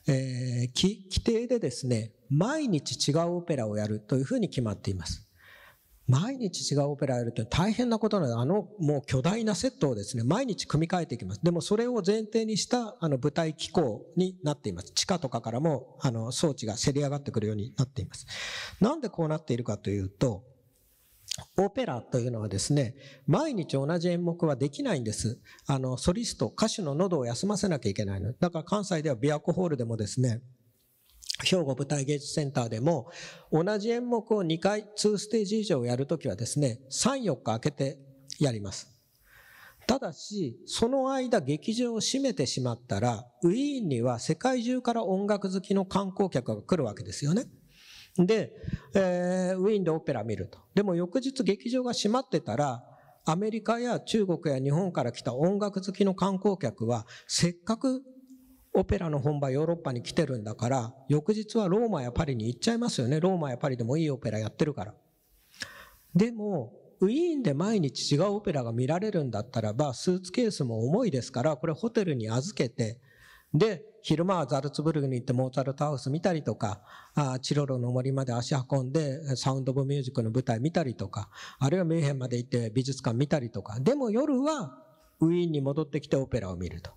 えー、規定でですね、毎日違うオペラをやるというふうに決まっています。毎日違うオペラやるって大変なことなので、あのもう巨大なセットをですね、毎日組み替えていきます。でもそれを前提にしたあの舞台機構になっています。地下とかからもあの装置がせり上がってくるようになっています。なんでこうなっているかというと、オペラというのはですね、毎日同じ演目はできないんです。あの、ソリスト、歌手の喉を休ませなきゃいけないの。だから関西では琵琶湖ホールでもですね、兵庫舞台芸術センターでも、同じ演目を2回、2ステージ以上やるときはですね、3、4日空けてやります。ただし、その間劇場を閉めてしまったら、ウィーンには世界中から音楽好きの観光客が来るわけですよね。で、えー、ウィーンでオペラ見ると。でも翌日劇場が閉まってたら、アメリカや中国や日本から来た音楽好きの観光客は、せっかくオペラの本場ヨーロッパに来てるんだから、翌日はローマやパリに行っちゃいますよね。ローマやパリでもいいオペラやってるから。でも、ウィーンで毎日違うオペラが見られるんだったらば、スーツケースも重いですから、これホテルに預けて、で、昼間はザルツブルグに行ってモーツァルトハウス見たりとか、あチロロの森まで足運んでサウンド・オブ・ミュージックの舞台見たりとか、あるいはミュンヘンまで行って美術館見たりとか、でも夜はウィーンに戻ってきてオペラを見ると。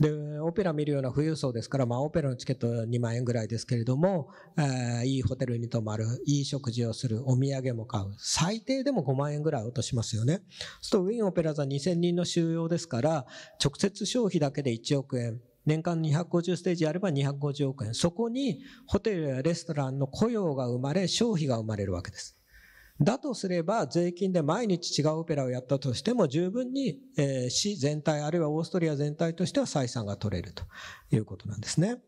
で、オペラ見るような富裕層ですから、まあ、オペラのチケット2万円ぐらいですけれども、えー、いいホテルに泊まる、いい食事をする、お土産も買う。最低でも5万円ぐらい落としますよね。そうすると、ウィンオペラ座2000人の収容ですから、直接消費だけで1億円。年間250ステージあれば250億円。そこにホテルやレストランの雇用が生まれ、消費が生まれるわけです。だとすれば、税金で毎日違うオペラをやったとしても、十分に、えー、市全体、あるいはオーストリア全体としては採算が取れるということなんですね。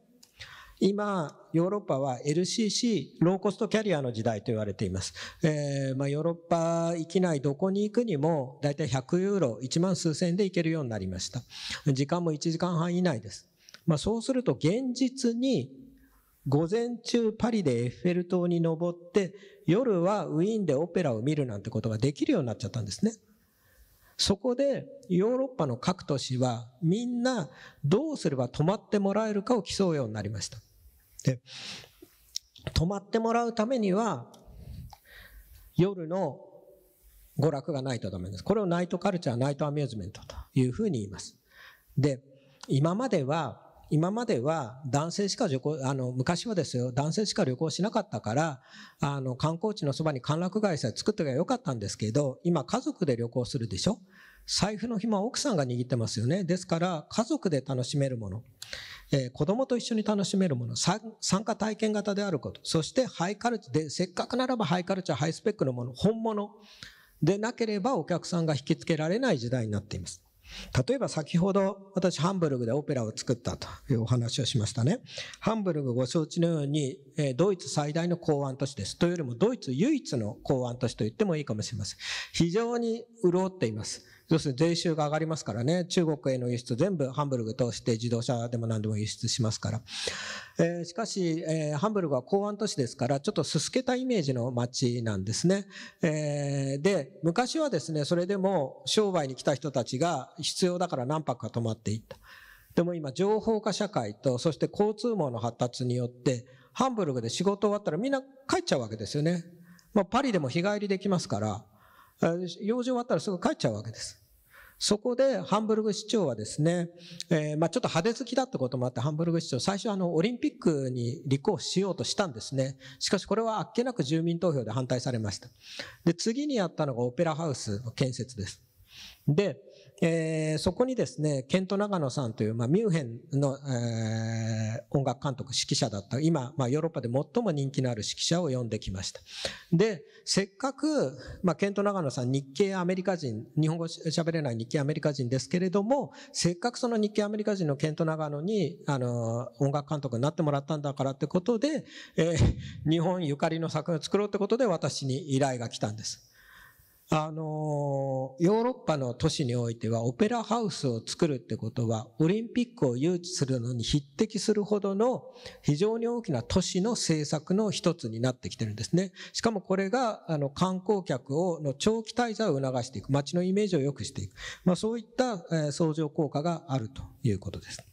今、ヨーロッパは LCC、ローコストキャリアの時代と言われています。えー、まあ、ヨーロッパ域内どこに行くにも、だいたい100ユーロ、1万数千で行けるようになりました。時間も1時間半以内です。まあ、そうすると現実に午前中パリでエッフェル塔に登って、夜はウィーンでオペラを見るなんてことができるようになっちゃったんですね。そこでヨーロッパの各都市はみんなどうすれば泊まってもらえるかを競うようになりました。で、泊まってもらうためには夜の娯楽がないとダメです。これをナイトカルチャー、ナイトアミューズメントというふうに言います。で、今までは今までは男性しか旅行、あの、昔はですよ、男性しか旅行しなかったから、あの、観光地のそばに歓楽街さえ作ってがよかったんですけど、今家族で旅行するでしょ財布の紐は奥さんが握ってますよね。ですから、家族で楽しめるもの。えー、子供と一緒に楽しめるもの、参加体験型であること、そしてハイカルチャーで、せっかくならばハイカルチャー、ハイスペックのもの、本物でなければお客さんが引きつけられない時代になっています。例えば先ほど私ハンブルグでオペラを作ったというお話をしましたね。ハンブルグご承知のように、えドイツ最大の港湾都市です。というよりもドイツ唯一の港湾都市と言ってもいいかもしれません。非常に潤っています。要するに税収が上がりますからね、中国への輸出全部ハンブルグ通して自動車でも何でも輸出しますから。えー、しかし、えー、ハンブルグは港湾都市ですから、ちょっとすすけたイメージの街なんですね。えー、で、昔はですね、それでも商売に来た人たちが必要だから何泊か泊まっていった。でも今、情報化社会と、そして交通網の発達によって、ハンブルグで仕事終わったらみんな帰っちゃうわけですよね。まあ、パリでも日帰りできますから、用事終わったらすぐ帰っちゃうわけです。そこでハンブルグ市長はですね、えー、まあちょっと派手好きだってこともあってハンブルグ市長最初あのオリンピックに立候補しようとしたんですね。しかしこれはあっけなく住民投票で反対されました。で、次にやったのがオペラハウスの建設です。で、えー、そこにですね、ケント・長野さんという、まあ、ミュンヘンの、えー、音楽監督、指揮者だった、今、まあ、ヨーロッパで最も人気のある指揮者を呼んできました。で、せっかく、まあ、ケント・長野さん、日系アメリカ人、日本語喋れない日系アメリカ人ですけれども、せっかくその日系アメリカ人のケント・長野に、あの、音楽監督になってもらったんだからってことで、えー、日本ゆかりの作品を作ろうってことで私に依頼が来たんです。あの、ヨーロッパの都市においてはオペラハウスを作るってことはオリンピックを誘致するのに匹敵するほどの非常に大きな都市の政策の一つになってきてるんですね。しかもこれがあの観光客をの長期滞在を促していく、街のイメージを良くしていく。まあそういった、相乗効果があるということです。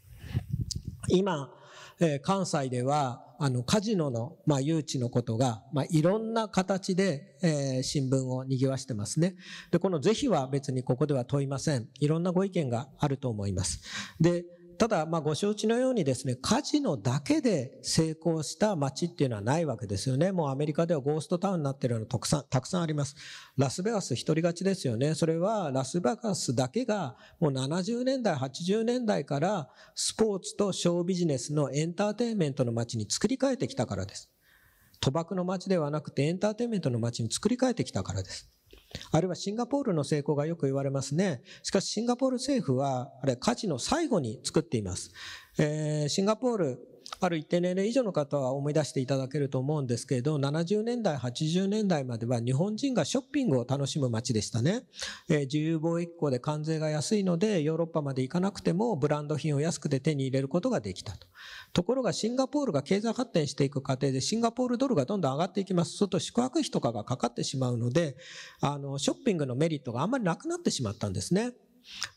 今、え関西ではあの、カジノの、まあ、誘致のことが、まあ、いろんな形で、えー、新聞を賑わしてますね。で、この是非は別にここでは問いません。いろんなご意見があると思います。で、ただ、まあ、ご承知のようにですね、カジノだけで成功した街っていうのはないわけですよね。もうアメリカではゴーストタウンになってるようなたくさん、たくさんあります。ラスベガス一人勝ちですよね。それはラスベガスだけがもう70年代、80年代からスポーツとショービジネスのエンターテインメントの街に作り変えてきたからです。賭博の街ではなくてエンターテインメントの街に作り変えてきたからです。あるいはシンガポールの成功がよく言われますね。しかしシンガポール政府は、あれ、火事の最後に作っています。えー、シンガポール、ある一定年齢以上の方は思い出していただけると思うんですけれど、70年代、80年代までは日本人がショッピングを楽しむ街でしたね。えー、自由貿易港で関税が安いので、ヨーロッパまで行かなくてもブランド品を安くて手に入れることができたと。ところがシンガポールが経済発展していく過程でシンガポールドルがどんどん上がっていきます。すると宿泊費とかがかかってしまうので、あの、ショッピングのメリットがあんまりなくなってしまったんですね。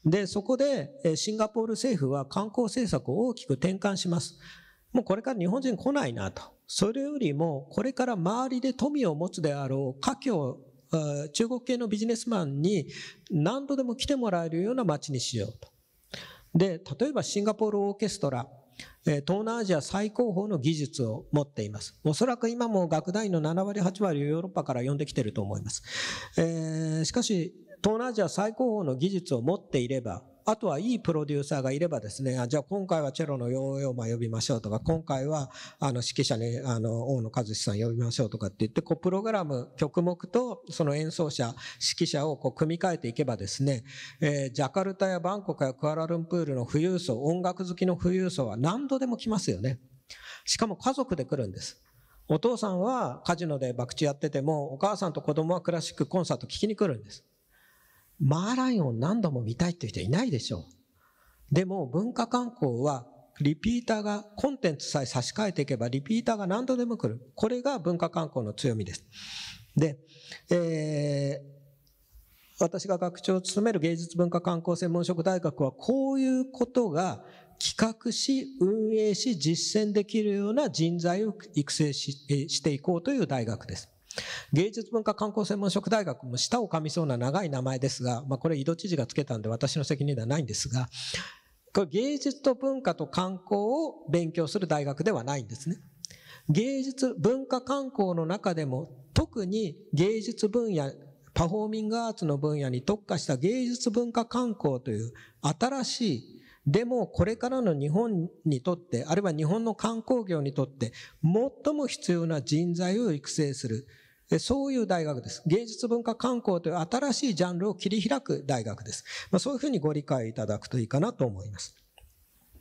で、そこで、シンガポール政府は観光政策を大きく転換します。もうこれから日本人来ないなと。それよりも、これから周りで富を持つであろう、華僑、中国系のビジネスマンに何度でも来てもらえるような街にしようと。で、例えばシンガポールオーケストラ、東南アジア最高峰の技術を持っています。おそらく今も楽団の7割、8割をヨーロッパから呼んできていると思います。えー、しかし、東南アジア最高峰の技術を持っていれば、あとはいいプロデューサーがいればですね、あじゃあ今回はチェロのヨーヨーマ呼びましょうとか、今回はあの指揮者にあの大野和志さん呼びましょうとかって言って、こうプログラム、曲目とその演奏者、指揮者をこう組み替えていけばですね、えー、ジャカルタやバンコクやクアラルンプールの富裕層、音楽好きの富裕層は何度でも来ますよね。しかも家族で来るんです。お父さんはカジノで博打やってても、お母さんと子供はクラシックコンサート聴きに来るんです。マーライオン何度も見たいっていう人いないでしょう。でも文化観光はリピーターが、コンテンツさえ差し替えていけばリピーターが何度でも来る。これが文化観光の強みです。で、えー、私が学長を務める芸術文化観光専門職大学はこういうことが企画し、運営し、実践できるような人材を育成ししていこうという大学です。芸術文化観光専門職大学も舌を噛みそうな長い名前ですが、まあ、これ井戸知事がつけたんで私の責任ではないんですが、これ芸術と文化と観光を勉強する大学ではないんですね。芸術、文化観光の中でも特に芸術分野、パフォーミングアーツの分野に特化した芸術文化観光という新しいでもこれからの日本にとって、あるいは日本の観光業にとって、最も必要な人材を育成する。そういう大学です。芸術文化観光という新しいジャンルを切り開く大学です。まあ、そういうふうにご理解いただくといいかなと思います。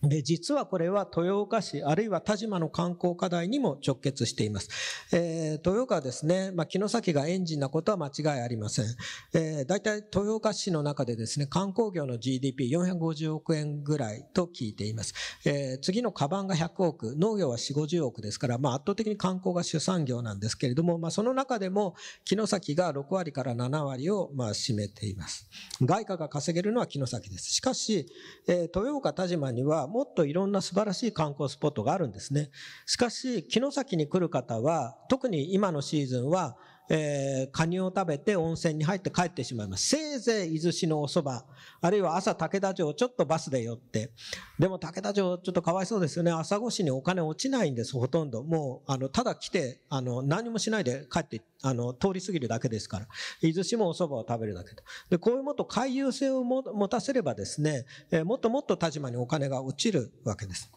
で、実はこれは豊岡市、あるいは田島の観光課題にも直結しています。えー、豊岡はですね、まあ、木の先がエンジンなことは間違いありません。えー、大体豊岡市の中でですね、観光業の GDP450 億円ぐらいと聞いています。えー、次のカバンが100億、農業は4、50億ですから、まあ、圧倒的に観光が主産業なんですけれども、まあ、その中でも木の先が6割から7割をまあ占めています。外貨が稼げるのは木の先です。しかし、え豊岡田島にはもっといろんな素晴らしい観光スポットがあるんですね。しかし、城崎に来る方は、特に今のシーズンはえー、カニを食べて温泉に入って帰ってしまいます。せいぜい伊豆市のおそば、あるいは朝武田城ちょっとバスで寄って、でも武田城ちょっとかわいそうですよね。朝ごしにお金落ちないんです、ほとんど。もう、あの、ただ来て、あの、何もしないで帰って、あの、通り過ぎるだけですから。伊豆市もおそばを食べるだけと。で、こういうもっと回遊性を持たせればですね、えー、もっともっと田島にお金が落ちるわけです。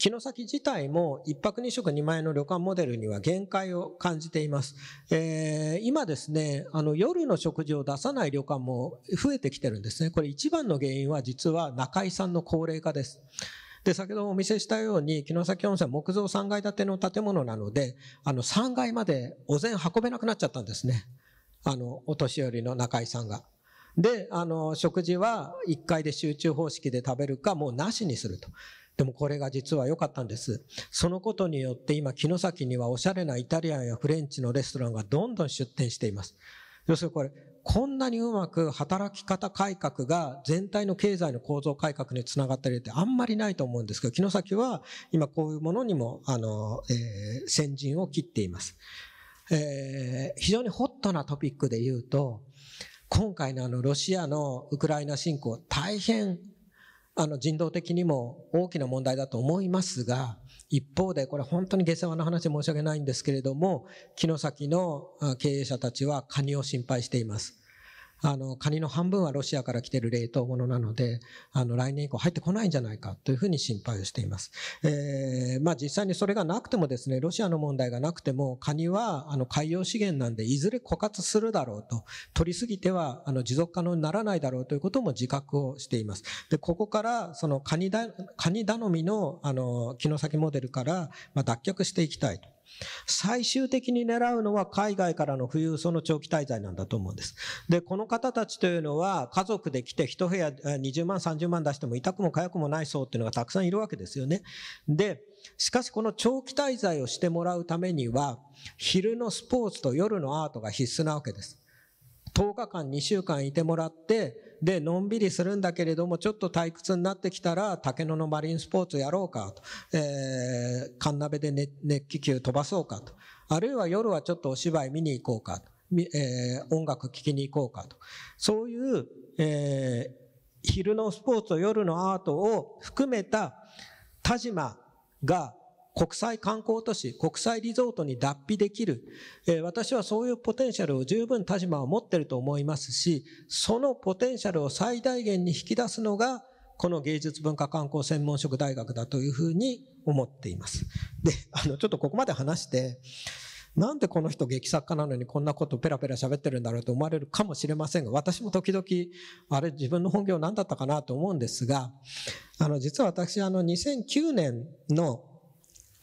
城崎自体も1泊2食2万円の旅館モデルには限界を感じています。えー、今ですね、あの夜の食事を出さない旅館も増えてきてるんですね。これ一番の原因は実は中井さんの高齢化です。で、先ほどお見せしたように、城崎温泉木造3階建ての建物なので、あの3階までお膳運べなくなっちゃったんですね。あの、お年寄りの中井さんが。で、あの、食事は1階で集中方式で食べるか、もうなしにすると。でもこれが実は良かったんです。そのことによって今、城崎にはおしゃれなイタリアンやフレンチのレストランがどんどん出店しています。要するにこれ、こんなにうまく働き方改革が全体の経済の構造改革につながったりってあんまりないと思うんですけど、城崎は今こういうものにも、あの、えー、先陣を切っています。えー、非常にホットなトピックで言うと、今回のあのロシアのウクライナ侵攻、大変あの人道的にも大きな問題だと思いますが、一方で、これ本当に下世話の話で申し訳ないんですけれども、木の先の経営者たちはカニを心配しています。あの、カニの半分はロシアから来てる冷凍物なので、あの、来年以降入ってこないんじゃないかというふうに心配をしています。えー、まあ実際にそれがなくてもですね、ロシアの問題がなくても、カニは、あの、海洋資源なんで、いずれ枯渇するだろうと、取りすぎては、あの、持続可能にならないだろうということも自覚をしています。で、ここから、その、カニだ、カニ頼みの、あの、木の先モデルから、まあ、脱却していきたいと。最終的に狙うのは海外からの富裕層の長期滞在なんだと思うんです。で、この方たちというのは家族で来て一部屋20万、30万出しても痛くも痒くもない層っていうのがたくさんいるわけですよね。で、しかしこの長期滞在をしてもらうためには、昼のスポーツと夜のアートが必須なわけです。10日間2週間いてもらって、で、のんびりするんだけれども、ちょっと退屈になってきたら、竹野のマリンスポーツやろうかと。えー、カンナベで、ね、熱気球飛ばそうかと。あるいは夜はちょっとお芝居見に行こうかと。えー、音楽聴きに行こうかと。そういう、えー、昼のスポーツと夜のアートを含めた田島が国際観光都市、国際リゾートに脱皮できる、え私はそういうポテンシャルを十分田島は持ってると思いますし、そのポテンシャルを最大限に引き出すのが、この芸術文化観光専門職大学だというふうに思っています。で、あの、ちょっとここまで話して、なんでこの人劇作家なのにこんなことペラペラ喋ってるんだろうと思われるかもしれませんが、私も時々、あれ自分の本業何だったかなと思うんですが、あの、実は私、あの、2009年の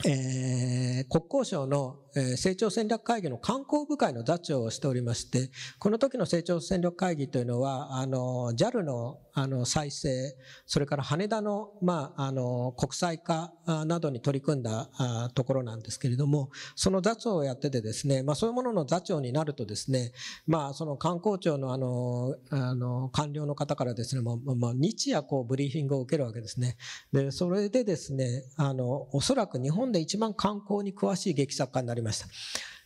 えー、国交省の成長戦略会議の観光部会の座長をしておりまして、この時の成長戦略会議というのは、あの、JAL のあの再生、それから羽田の、まあ、あの、国際化などに取り組んだところなんですけれども、その座長をやっててですね、まあ、そういうものの座長になるとですね、まあ、その観光庁のあの、あの、官僚の方からですね、もう、まあ、日夜こうブリーフィングを受けるわけですね。で、それでですね、あの、おそらく日本で一番観光に詳しい劇作家になります。ました。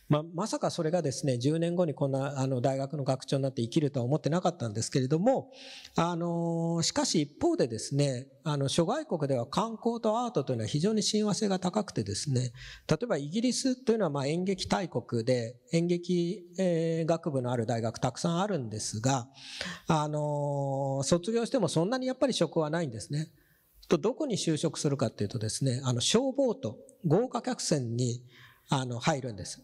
まあ、まさかそれがですね、10年後にこんなあの大学の学長になって生きるとは思ってなかったんですけれども、あの、しかし一方でですね、あの、諸外国では観光とアートというのは非常に親和性が高くてですね、例えばイギリスというのはま演劇大国で、演劇、え学部のある大学たくさんあるんですが、あの、卒業してもそんなにやっぱり職はないんですね。と、どこに就職するかっていうとですね、あの、消防と豪華客船にあの、入るんです。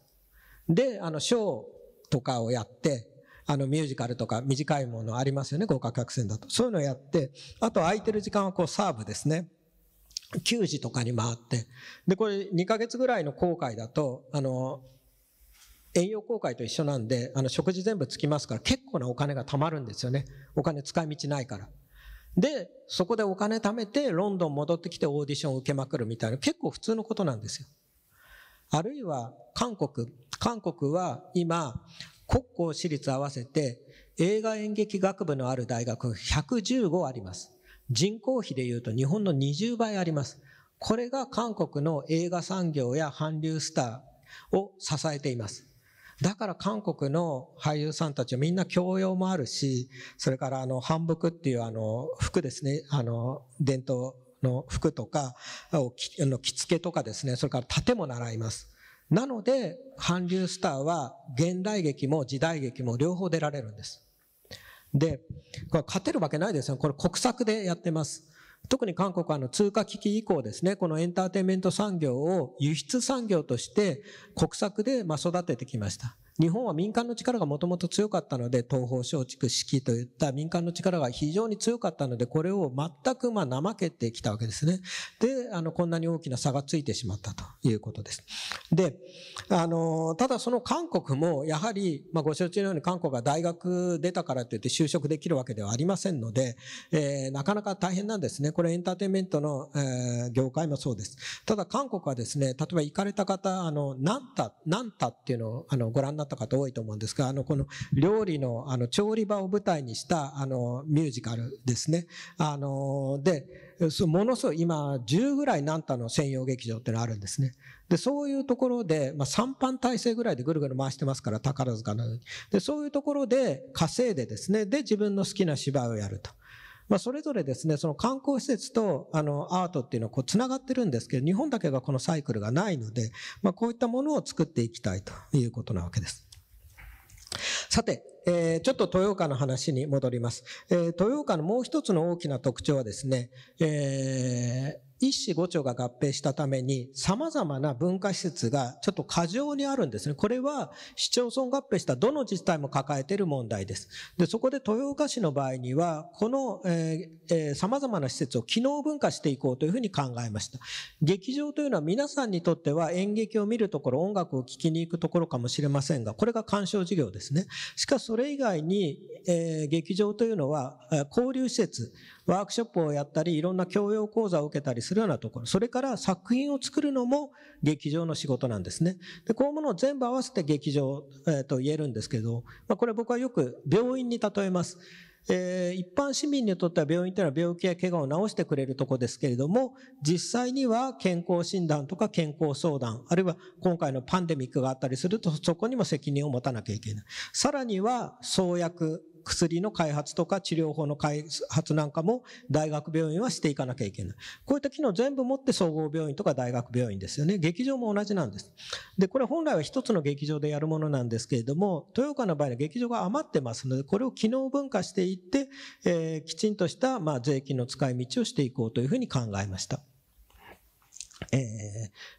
で、あの、ショーとかをやって、あの、ミュージカルとか短いものありますよね、豪華客船だと。そういうのをやって、あと空いてる時間はこう、サーブですね。9時とかに回って。で、これ2ヶ月ぐらいの航海だと、あの、遠洋航海と一緒なんで、あの、食事全部つきますから、結構なお金が貯まるんですよね。お金使い道ないから。で、そこでお金貯めて、ロンドン戻ってきてオーディションを受けまくるみたいな、結構普通のことなんですよ。あるいは韓国。韓国は今、国交私立合わせて映画演劇学部のある大学115あります。人口比でいうと日本の20倍あります。これが韓国の映画産業や韓流スターを支えています。だから韓国の俳優さんたちはみんな教養もあるし、それからあの、反復っていうあの、服ですね、あの、伝統の服とかを着付けとかですね、それから盾も習います。なので、韓流スターは現代劇も時代劇も両方出られるんです。で、これ勝てるわけないですよ。これ国策でやってます。特に韓国はの通貨危機以降ですね、このエンターテインメント産業を輸出産業として国策でま育ててきました。日本は民間の力がもともと強かったので、東方松竹式といった民間の力が非常に強かったので、これを全くまあ怠けてきたわけですね。で、あの、こんなに大きな差がついてしまったということです。で、あの、ただその韓国も、やはり、まあご承知のように韓国は大学出たからといって就職できるわけではありませんので、えー、なかなか大変なんですね。これエンターテインメントの、えー、業界もそうです。ただ韓国はですね、例えば行かれた方、あの、ナンタ、ナンタっていうのを、あの、ご覧になった方多いと思うんですが、あの、この料理の、あの、調理場を舞台にした、あの、ミュージカルですね。あの、で、ものすごい今、10ぐらい何たの専用劇場ってのあるんですね。で、そういうところで、まあ、3班体制ぐらいでぐるぐる回してますから、宝塚のように。で、そういうところで稼いでですね、で、自分の好きな芝居をやると。まあ、それぞれですね、その観光施設と、あの、アートっていうのはこう、繋がってるんですけど、日本だけがこのサイクルがないので、まあ、こういったものを作っていきたいということなわけです。さて、えー、ちょっと豊岡の話に戻ります。えー、豊岡のもう一つの大きな特徴はですね、えー一市五町が合併したために様々な文化施設がちょっと過剰にあるんですね。これは市町村合併したどの自治体も抱えている問題です。で、そこで豊岡市の場合には、この、えーえー、様々な施設を機能分化していこうというふうに考えました。劇場というのは皆さんにとっては演劇を見るところ、音楽を聴きに行くところかもしれませんが、これが鑑賞事業ですね。しかしそれ以外に、えー、劇場というのは交流施設、ワークショップをやったり、いろんな教養講座を受けたりするようなところ、それから作品を作るのも劇場の仕事なんですね。で、こういうものを全部合わせて劇場、えー、と言えるんですけど、まあ、これ僕はよく病院に例えます。えー、一般市民にとっては病院というのは病気や怪我を治してくれるとこですけれども、実際には健康診断とか健康相談、あるいは今回のパンデミックがあったりすると、そこにも責任を持たなきゃいけない。さらには創薬、薬の開発とか治療法の開発なんかも大学病院はしていかなきゃいけない。こういった機能全部持って総合病院とか大学病院ですよね。劇場も同じなんです。で、これ本来は一つの劇場でやるものなんですけれども、豊岡の場合は劇場が余ってますので、これを機能分化していって、えー、きちんとした、まあ、税金の使い道をしていこうというふうに考えました。えー、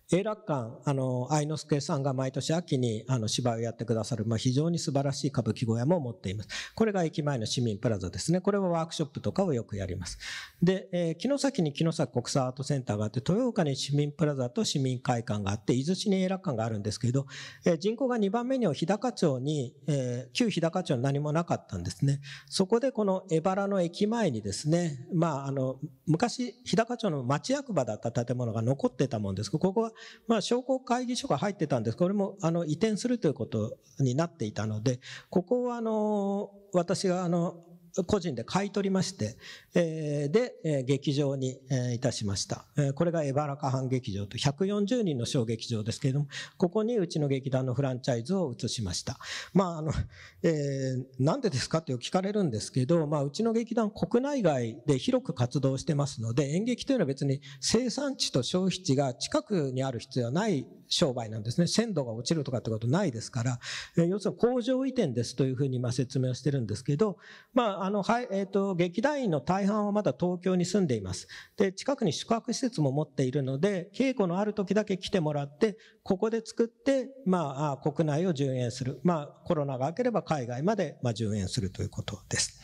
永楽館、あの、愛之助さんが毎年秋にあの芝居をやってくださる、まあ、非常に素晴らしい歌舞伎小屋も持っています。これが駅前の市民プラザですね。これはワークショップとかをよくやります。で、えー、城崎に城崎国際アートセンターがあって、豊岡に市民プラザと市民会館があって、伊豆市に永楽館があるんですけど、えー、人口が2番目には日高町に、えー、旧日高町に何もなかったんですね。そこでこの江原の駅前にですね、まあ、あの、昔、日高町の町役場だった建物が残ってたもんです。ここはまあ、商工会議所が入ってたんです。これも、あの、移転するということになっていたので、ここは、あの、私が、あの、個人で買い取りまして、えで、劇場にいたしました。これがエ原藩劇場と140人の小劇場ですけれども、ここにうちの劇団のフランチャイズを移しました。まあ、あの、えー、なんでですかって聞かれるんですけど、まあ、うちの劇団国内外で広く活動してますので、演劇というのは別に生産地と消費地が近くにある必要はない商売なんですね。鮮度が落ちるとかってことないですから、え要するに工場移転ですというふうにま説明をしてるんですけど、まああの、はい、えっ、ー、と、劇団員の大半はまだ東京に住んでいます。で、近くに宿泊施設も持っているので、稽古のある時だけ来てもらって、ここで作って、まあ、国内を順延する。まあ、コロナが明ければ海外まで、まあ、順延するということです。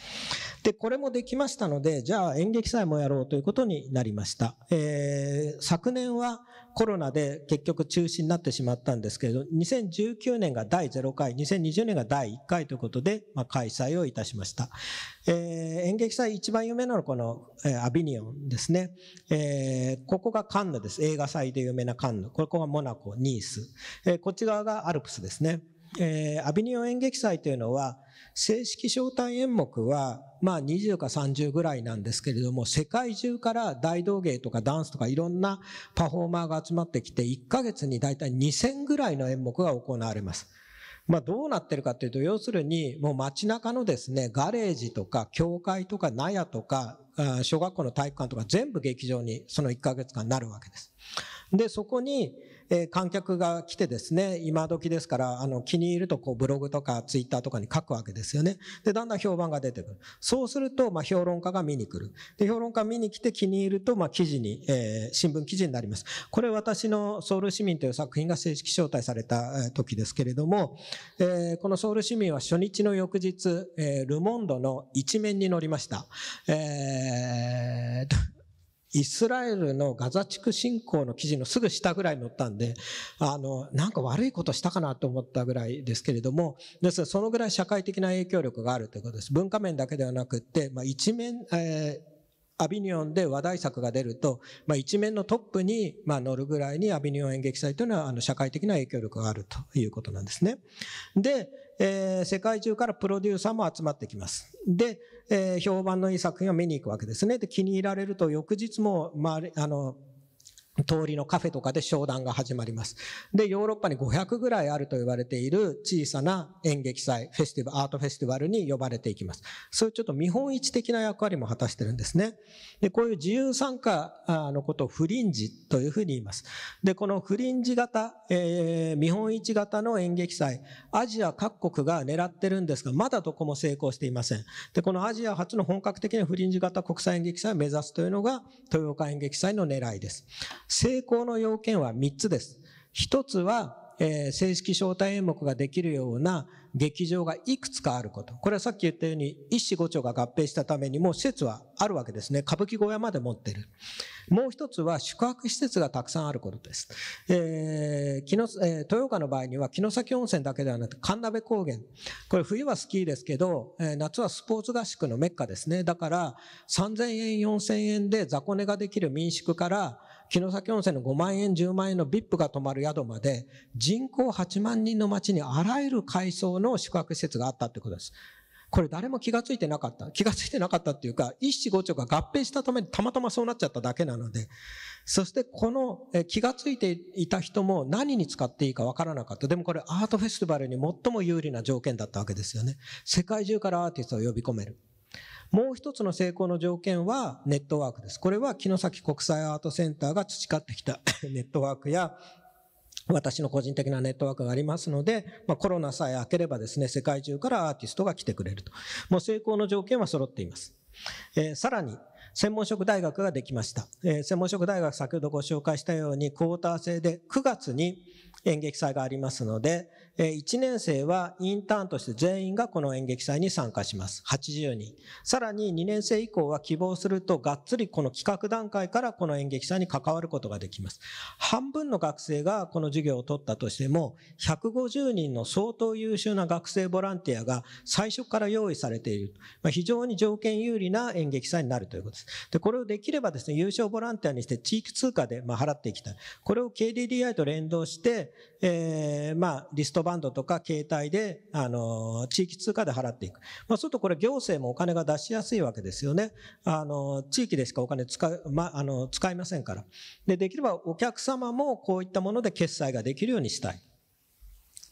で、これもできましたので、じゃあ演劇祭もやろうということになりました。えー、昨年は、コロナで結局中止になってしまったんですけれど、2019年が第0回、2020年が第1回ということで、まあ、開催をいたしました。えー、演劇祭一番有名なのはこの、えー、アビニオンですね、えー。ここがカンヌです。映画祭で有名なカンヌ。ここがモナコ、ニース。えー、こっち側がアルプスですね。えー、アビニオン演劇祭というのは、正式招待演目は、まあ20か30ぐらいなんですけれども、世界中から大道芸とかダンスとかいろんなパフォーマーが集まってきて、1ヶ月にだいたい2000ぐらいの演目が行われます。まあどうなってるかというと、要するにもう街中のですね、ガレージとか教会とか納屋とか、小学校の体育館とか全部劇場にその1ヶ月間なるわけです。で、そこに、えー、観客が来てですね、今時ですから、あの、気に入るとこうブログとかツイッターとかに書くわけですよね。で、だんだん評判が出てくる。そうすると、まあ、評論家が見に来る。で、評論家見に来て気に入ると、まあ、記事に、えー、新聞記事になります。これ私のソウル市民という作品が正式招待された時ですけれども、えー、このソウル市民は初日の翌日、えー、ルモンドの一面に載りました。えーイスラエルのガザ地区侵攻の記事のすぐ下ぐらいに載ったんで、あの、なんか悪いことしたかなと思ったぐらいですけれども、ですからそのぐらい社会的な影響力があるということです。文化面だけではなくて、まあ、一面、えーアビニオンで話題作が出ると、まあ、一面のトップに、まあ、乗るぐらいにアビニオン演劇祭というのはあの社会的な影響力があるということなんですね。で、えー、世界中からプロデューサーも集まってきます。で、えー、評判のいい作品を見に行くわけですね。で、気に入られると翌日も、まあ、あの、通りのカフェとかで商談が始まります。で、ヨーロッパに500ぐらいあると言われている小さな演劇祭、フェスティバル、アートフェスティバルに呼ばれていきます。そういうちょっと見本市的な役割も果たしてるんですね。で、こういう自由参加のことをフリンジというふうに言います。で、このフリンジ型、えー、見本市型の演劇祭、アジア各国が狙ってるんですが、まだどこも成功していません。で、このアジア初の本格的なフリンジ型国際演劇祭を目指すというのが、豊岡演劇祭の狙いです。成功の要件は3つです。1つは、えー、正式招待演目ができるような劇場がいくつかあること。これはさっき言ったように、一子五鳥が合併したためにもう施設はあるわけですね。歌舞伎小屋まで持ってる。もう一つは宿泊施設がたくさんあることです。えー、木の、えー、豊岡の場合には、城崎温泉だけではなく、神鍋高原。これ冬はスキーですけど、えー、夏はスポーツ合宿のメッカですね。だから、3000円、4000円で雑魚寝ができる民宿から、城崎温泉の5万円、10万円の VIP が泊まる宿まで、人口8万人の町にあらゆる階層の宿泊施設があったってことです。これ誰も気がついてなかった。気がついてなかったっていうか、一子五鳥が合併したためにたまたまそうなっちゃっただけなので、そしてこの気がついていた人も何に使っていいかわからなかった。でもこれアートフェスティバルに最も有利な条件だったわけですよね。世界中からアーティストを呼び込める。もう一つの成功の条件はネットワークです。これは木崎国際アートセンターが培ってきた ネットワークや私の個人的なネットワークがありますので、まあ、コロナさえ明ければですね、世界中からアーティストが来てくれると。もう成功の条件は揃っています。えー、さらに、専門職大学ができました。えー、専門職大学先ほどご紹介したようにクォーター制で9月に演劇祭がありますので、1年生はインターンとして全員がこの演劇祭に参加します。80人。さらに2年生以降は希望するとがっつりこの企画段階からこの演劇祭に関わることができます。半分の学生がこの授業を取ったとしても、150人の相当優秀な学生ボランティアが最初から用意されている。まあ、非常に条件有利な演劇祭になるということです。で、これをできればですね、優勝ボランティアにして地域通貨でま払っていきたい。これを KDDI と連動して、えー、まあ、リストバンドとか携帯で、あの、地域通貨で払っていく。まあ、そうするとこれ行政もお金が出しやすいわけですよね。あの、地域でしかお金使う、ま、あの、使いませんから。で、できればお客様もこういったもので決済ができるようにしたい。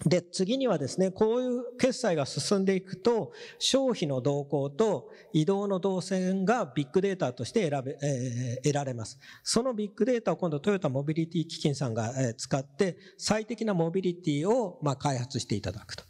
で、次にはですね、こういう決済が進んでいくと、消費の動向と移動の動線がビッグデータとして選べ、えー、得られます。そのビッグデータを今度トヨタモビリティ基金さんが、え使って、最適なモビリティを、まあ、開発していただくと。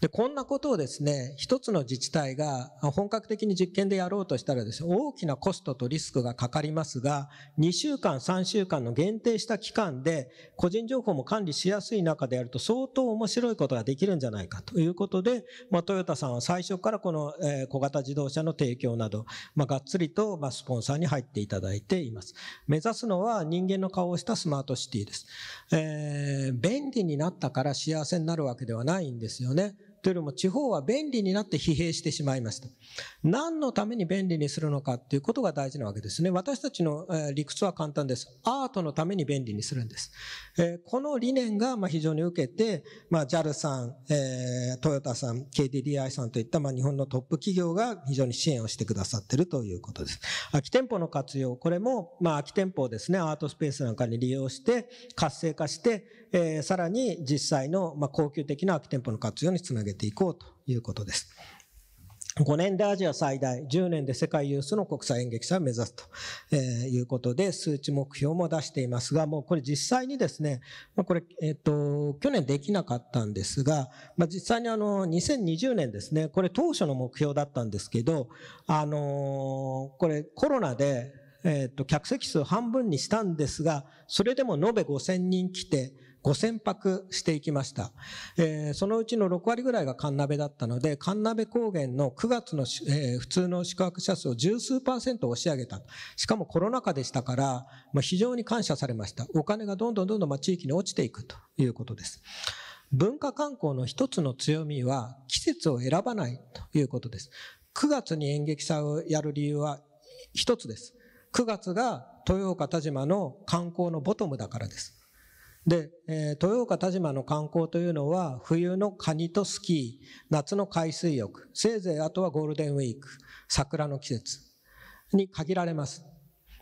で、こんなことをですね、一つの自治体が本格的に実験でやろうとしたらですね、大きなコストとリスクがかかりますが、2週間、3週間の限定した期間で、個人情報も管理しやすい中でやると相当面白い白いことができるんじゃないかということで、まあ、トヨタさんは最初からこの、え小型自動車の提供など、まあ、がっつりと、まスポンサーに入っていただいています。目指すのは人間の顔をしたスマートシティです。えー、便利になったから幸せになるわけではないんですよね。というよりも地方は便利になって疲弊してしまいました。何のために便利にするのかっていうことが大事なわけですね。私たちの理屈は簡単です。アートのために便利にするんです。この理念が非常に受けて、JAL さん、トヨタさん、KDDI さんといった日本のトップ企業が非常に支援をしてくださっているということです。空き店舗の活用、これも、まあ、空き店舗をですね、アートスペースなんかに利用して活性化して、さらに実際の高級的な空き店舗の活用につなげげていこうということです。5年でアジア最大、10年で世界有数の国際演劇祭を目指すということで、数値目標も出していますが、もうこれ実際にですね、これ、えっと、去年できなかったんですが、まあ、実際にあの、2020年ですね、これ当初の目標だったんですけど、あのー、これコロナで、えっと、客席数半分にしたんですが、それでも延べ5000人来て、5000泊していきました。えー、そのうちの6割ぐらいが神鍋だったので、神鍋高原の9月の、えー、普通の宿泊者数を十数パーセント押し上げた。しかもコロナ禍でしたから、まあ、非常に感謝されました。お金がどんどんどんどんま地域に落ちていくということです。文化観光の一つの強みは季節を選ばないということです。9月に演劇祭をやる理由は一つです。9月が豊岡田島の観光のボトムだからです。で、え豊岡田島の観光というのは、冬のカニとスキー、夏の海水浴、せいぜいあとはゴールデンウィーク、桜の季節に限られます。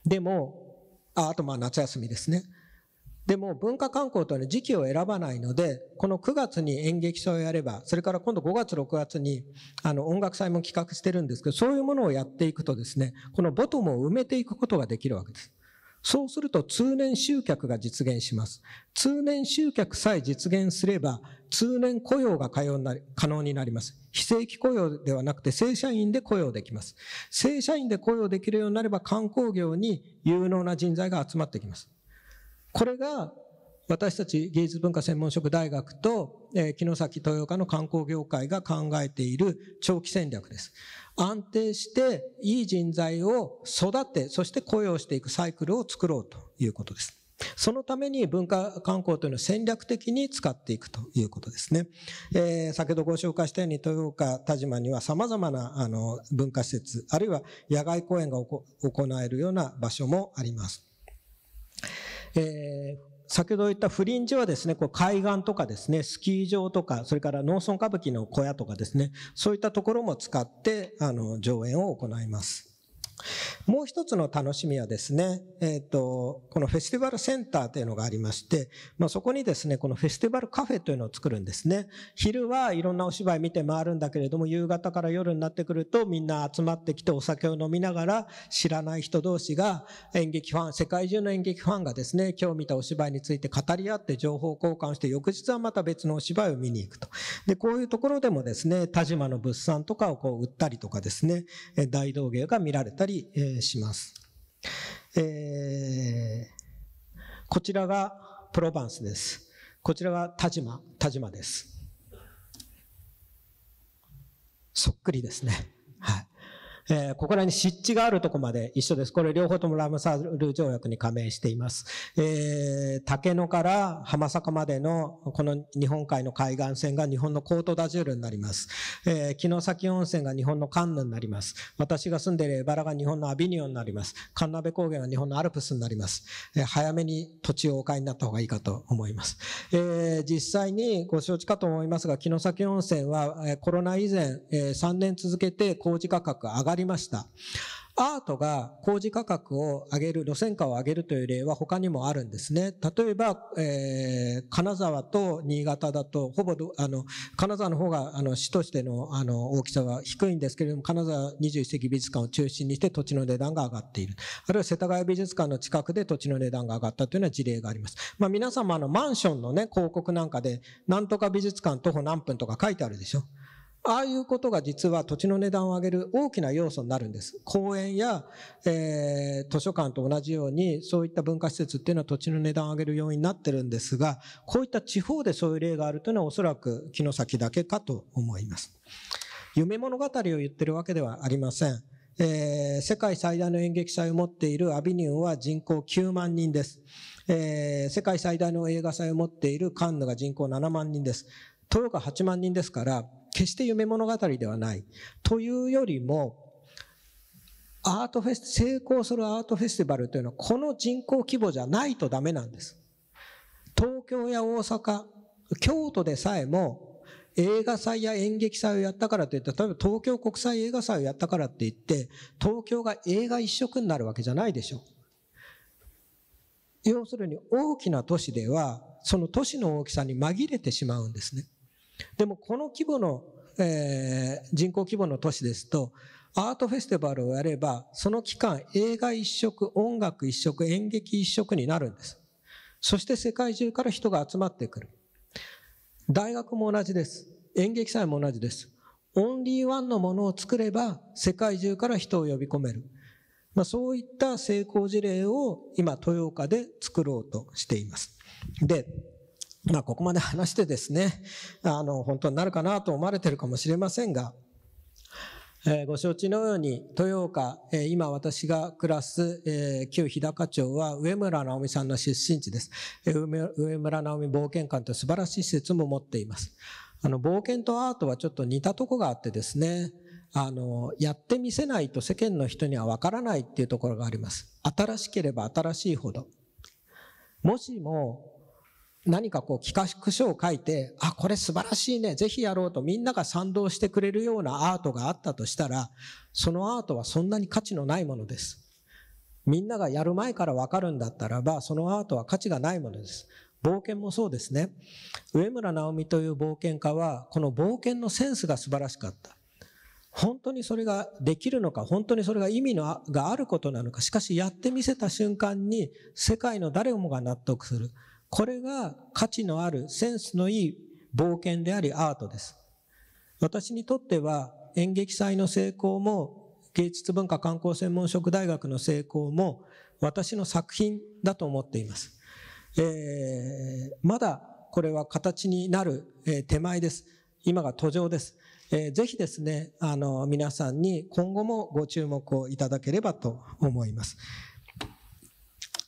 でも、ああとまあ夏休みですね。でも文化観光というのは時期を選ばないので、この9月に演劇祭をやれば、それから今度5月6月にあの音楽祭も企画してるんですけど、そういうものをやっていくとですね、このボトムを埋めていくことができるわけです。そうすると通年集客が実現します。通年集客さえ実現すれば、通年雇用が可能になります。非正規雇用ではなくて正社員で雇用できます。正社員で雇用できるようになれば観光業に有能な人材が集まってきます。これが私たち芸術文化専門職大学と、えー、城崎豊岡の観光業界が考えている長期戦略です。安定していい人材を育て、そして雇用していくサイクルを作ろうということです。そのために文化観光というのを戦略的に使っていくということですね。えー、先ほどご紹介したように豊岡田島には様々なあの文化施設、あるいは野外公演が行えるような場所もあります。えー、先ほど言ったフリンジはですね、こう海岸とかですね、スキー場とか、それから農村歌舞伎の小屋とかですね、そういったところも使って、あの、上演を行います。もう一つの楽しみはですね、えっ、ー、と、このフェスティバルセンターというのがありまして、まあ、そこにですね、このフェスティバルカフェというのを作るんですね。昼はいろんなお芝居見て回るんだけれども、夕方から夜になってくるとみんな集まってきてお酒を飲みながら、知らない人同士が演劇ファン、世界中の演劇ファンがですね、今日見たお芝居について語り合って情報交換して、翌日はまた別のお芝居を見に行くと。で、こういうところでもですね、田島の物産とかをこう売ったりとかですね、大道芸が見られたり、り、えー、します。えー、こちらがプロヴァンスです。こちらが田島、田島です。そっくりですね。はい。えー、ここらに湿地があるとこまで一緒です。これ両方ともラムサル条約に加盟しています。えー、竹野から浜坂までのこの日本海の海岸線が日本のコートダジュールになります。えー、城崎温泉が日本のカンヌになります。私が住んでいる茨が日本のアビニオンになります。神鍋高原が日本のアルプスになります。えー、早めに土地をお買いになった方がいいかと思います。えー、実際にご承知かと思いますが、城崎温泉はコロナ以前、えー、3年続けて工事価格上がりりました。アートが工事価格を上げる、路線価を上げるという例は他にもあるんですね。例えば、えー、金沢と新潟だと、ほぼあの、金沢の方が、あの、市としての、あの、大きさは低いんですけれども、金沢21世紀美術館を中心にして土地の値段が上がっている。あるいは世田谷美術館の近くで土地の値段が上がったというような事例があります。まあ、皆様、あの、マンションのね、広告なんかで、なんとか美術館徒歩何分とか書いてあるでしょ。ああいうことが実は土地の値段を上げる大きな要素になるんです。公園や、えー、図書館と同じようにそういった文化施設っていうのは土地の値段を上げる要因になってるんですが、こういった地方でそういう例があるというのはおそらく木の先だけかと思います。夢物語を言ってるわけではありません。えー、世界最大の演劇祭を持っているアビニューは人口9万人です。えー、世界最大の映画祭を持っているカンヌが人口7万人です。トヨが8万人ですから、決して夢物語ではない。というよりも、アートフェス、成功するアートフェスティバルというのは、この人口規模じゃないとダメなんです。東京や大阪、京都でさえも、映画祭や演劇祭をやったからといって、例えば東京国際映画祭をやったからって言って、東京が映画一色になるわけじゃないでしょう。要するに大きな都市では、その都市の大きさに紛れてしまうんですね。でもこの規模の、えー、人口規模の都市ですと、アートフェスティバルをやれば、その期間映画一色、音楽一色、演劇一色になるんです。そして世界中から人が集まってくる。大学も同じです。演劇祭も同じです。オンリーワンのものを作れば世界中から人を呼び込める。まあ、そういった成功事例を今豊岡で作ろうとしています。で、まあ、ここまで話してですね、あの、本当になるかなと思われてるかもしれませんが、えー、ご承知のように、豊岡、えー、今私が暮らす、えー、旧日高町は上村直美さんの出身地です。え上村直美冒険館と素晴らしい施設も持っています。あの、冒険とアートはちょっと似たとこがあってですね、あの、やってみせないと世間の人にはわからないっていうところがあります。新しければ新しいほど。もしも何かこう企画書を書いて、あ、これ素晴らしいね、ぜひやろうとみんなが賛同してくれるようなアートがあったとしたら、そのアートはそんなに価値のないものです。みんながやる前からわかるんだったらば、そのアートは価値がないものです。冒険もそうですね。上村直美という冒険家は、この冒険のセンスが素晴らしかった。本当にそれができるのか、本当にそれが意味のがあることなのか、しかしやってみせた瞬間に世界の誰もが納得する。これが価値のあるセンスのいい冒険でありアートです。私にとっては演劇祭の成功も芸術文化観光専門職大学の成功も私の作品だと思っています。えー、まだこれは形になる、え手前です。今が途上です。えー、ぜひですね、あの、皆さんに今後もご注目をいただければと思います。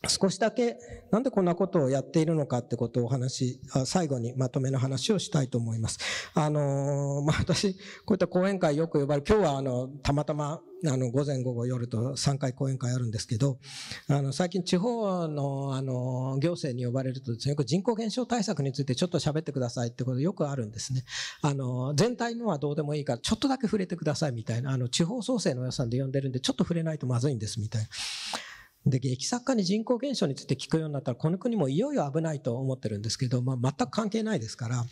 少しだけなんでこんなことをやっているのかってことをお話、し、最後にまとめの話をしたいと思います。あのまあ、私、こういった講演会よく呼ばれる、今日はあの、たまたま、あの、午前午後夜と3回講演会あるんですけど、あの、最近地方の、あの、行政に呼ばれるとですね、よく人口減少対策についてちょっと喋ってくださいってことよくあるんですね。あの、全体のはどうでもいいから、ちょっとだけ触れてくださいみたいな、あの、地方創生の予算で呼んでるんで、ちょっと触れないとまずいんですみたいな。で、劇作家に人口減少について聞くようになったら、この国もいよいよ危ないと思ってるんですけど、まあ、全く関係ないですから、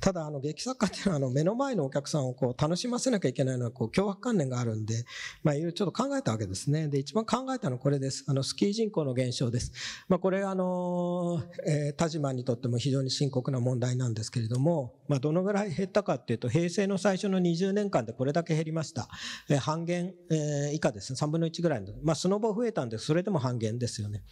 ただ、あの、劇作家っていうのは、あの、目の前のお客さんをこう、楽しませなきゃいけないのは、こう、脅迫観念があるんで、まあ、いろいろちょっと考えたわけですね。で、一番考えたのはこれです。あの、スキー人口の減少です。まあ、これ、あの、えー、田島にとっても非常に深刻な問題なんですけれども、まあ、どのぐらい減ったかっていうと、平成の最初の20年間でこれだけ減りました。えー、半減、えー、以下ですね。3分の1ぐらいの。まあ、スノボ増えたんで、それでも半減ですよね。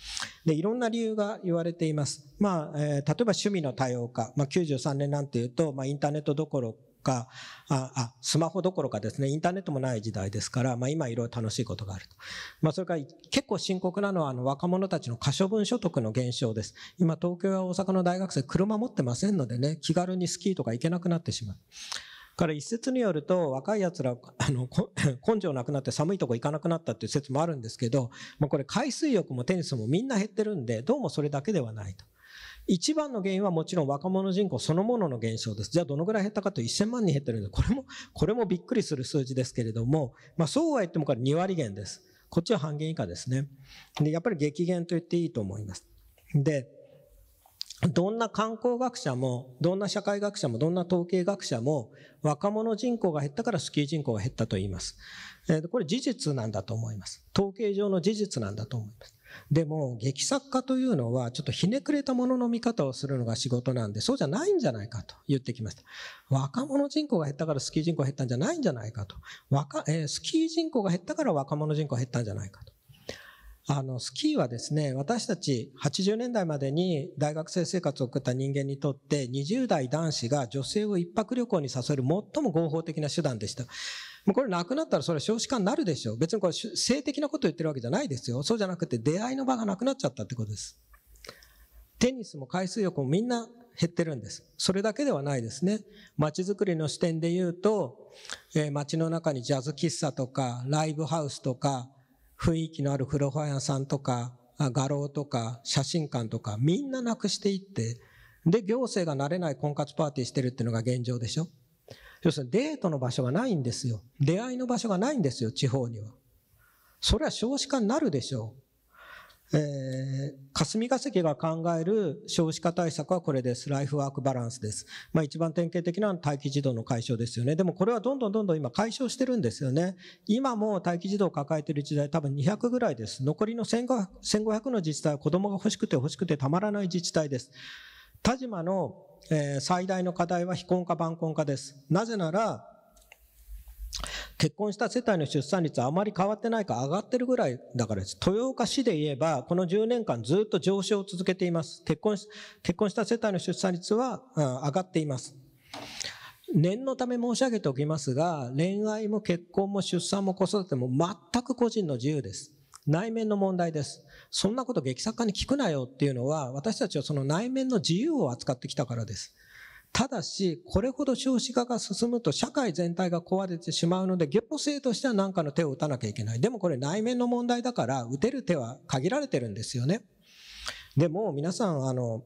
で、いろんな理由が言われています。まあ、えー、例えば趣味の多様化。まあ、93年なんていうと、まあ、インターネットどころか、あ、あ、スマホどころかですね、インターネットもない時代ですから、まあ今いろいろ楽しいことがあると。まあそれから結構深刻なのはあの若者たちの可処分所得の減少です。今東京や大阪の大学生車持ってませんのでね、気軽にスキーとか行けなくなってしまう。から一説によると、若い奴ら、あの、根性なくなって寒いとこ行かなくなったっていう説もあるんですけど、まこれ海水浴もテニスもみんな減ってるんで、どうもそれだけではないと。一番の原因はもちろん若者人口そのものの減少です。じゃあどのぐらい減ったかと1000万人減ってるんで、これも、これもびっくりする数字ですけれども、まあそうは言ってもこれ2割減です。こっちは半減以下ですね。で、やっぱり激減と言っていいと思います。で、どんな観光学者も、どんな社会学者も、どんな統計学者も、若者人口が減ったからスキー人口が減ったと言います。えこれ事実なんだと思います。統計上の事実なんだと思います。でも、劇作家というのは、ちょっとひねくれたものの見方をするのが仕事なんで、そうじゃないんじゃないかと言ってきました。若者人口が減ったからスキー人口が減ったんじゃないんじゃないかと。若えー、スキー人口が減ったから若者人口が減ったんじゃないかと。あの、スキーはですね、私たち80年代までに大学生生活を送った人間にとって、20代男子が女性を一泊旅行に誘える最も合法的な手段でした。もうこれなくなったらそれは少子化になるでしょう。別にこれ性的なこと言ってるわけじゃないですよ。そうじゃなくて出会いの場がなくなっちゃったってことです。テニスも海水浴もみんな減ってるんです。それだけではないですね。街づくりの視点で言うと、えー、街の中にジャズ喫茶とか、ライブハウスとか、雰囲気のある風呂屋さんとか、画廊とか、写真館とか、みんななくしていって、で、行政が慣れない婚活パーティーしてるっていうのが現状でしょ要するにデートの場所がないんですよ。出会いの場所がないんですよ、地方には。それは少子化になるでしょう。えー、霞が関が考える少子化対策はこれです。ライフワークバランスです。まあ一番典型的な待機児童の解消ですよね。でもこれはどんどんどんどん今解消してるんですよね。今も待機児童を抱えてる時代多分200ぐらいです。残りの1500の自治体は子供が欲しくて欲しくてたまらない自治体です。田島の、えー、最大の課題は非婚化晩婚化です。なぜなら、結婚した世帯の出産率はあまり変わってないか上がってるぐらいだからです。豊岡市で言えば、この10年間ずっと上昇を続けています。結婚し、結婚した世帯の出産率は、うん、上がっています。念のため申し上げておきますが、恋愛も結婚も出産も子育ても全く個人の自由です。内面の問題です。そんなこと劇作家に聞くなよっていうのは、私たちはその内面の自由を扱ってきたからです。ただし、これほど少子化が進むと社会全体が壊れてしまうので、行政としては何かの手を打たなきゃいけない。でもこれ内面の問題だから、打てる手は限られてるんですよね。でも皆さん、あの、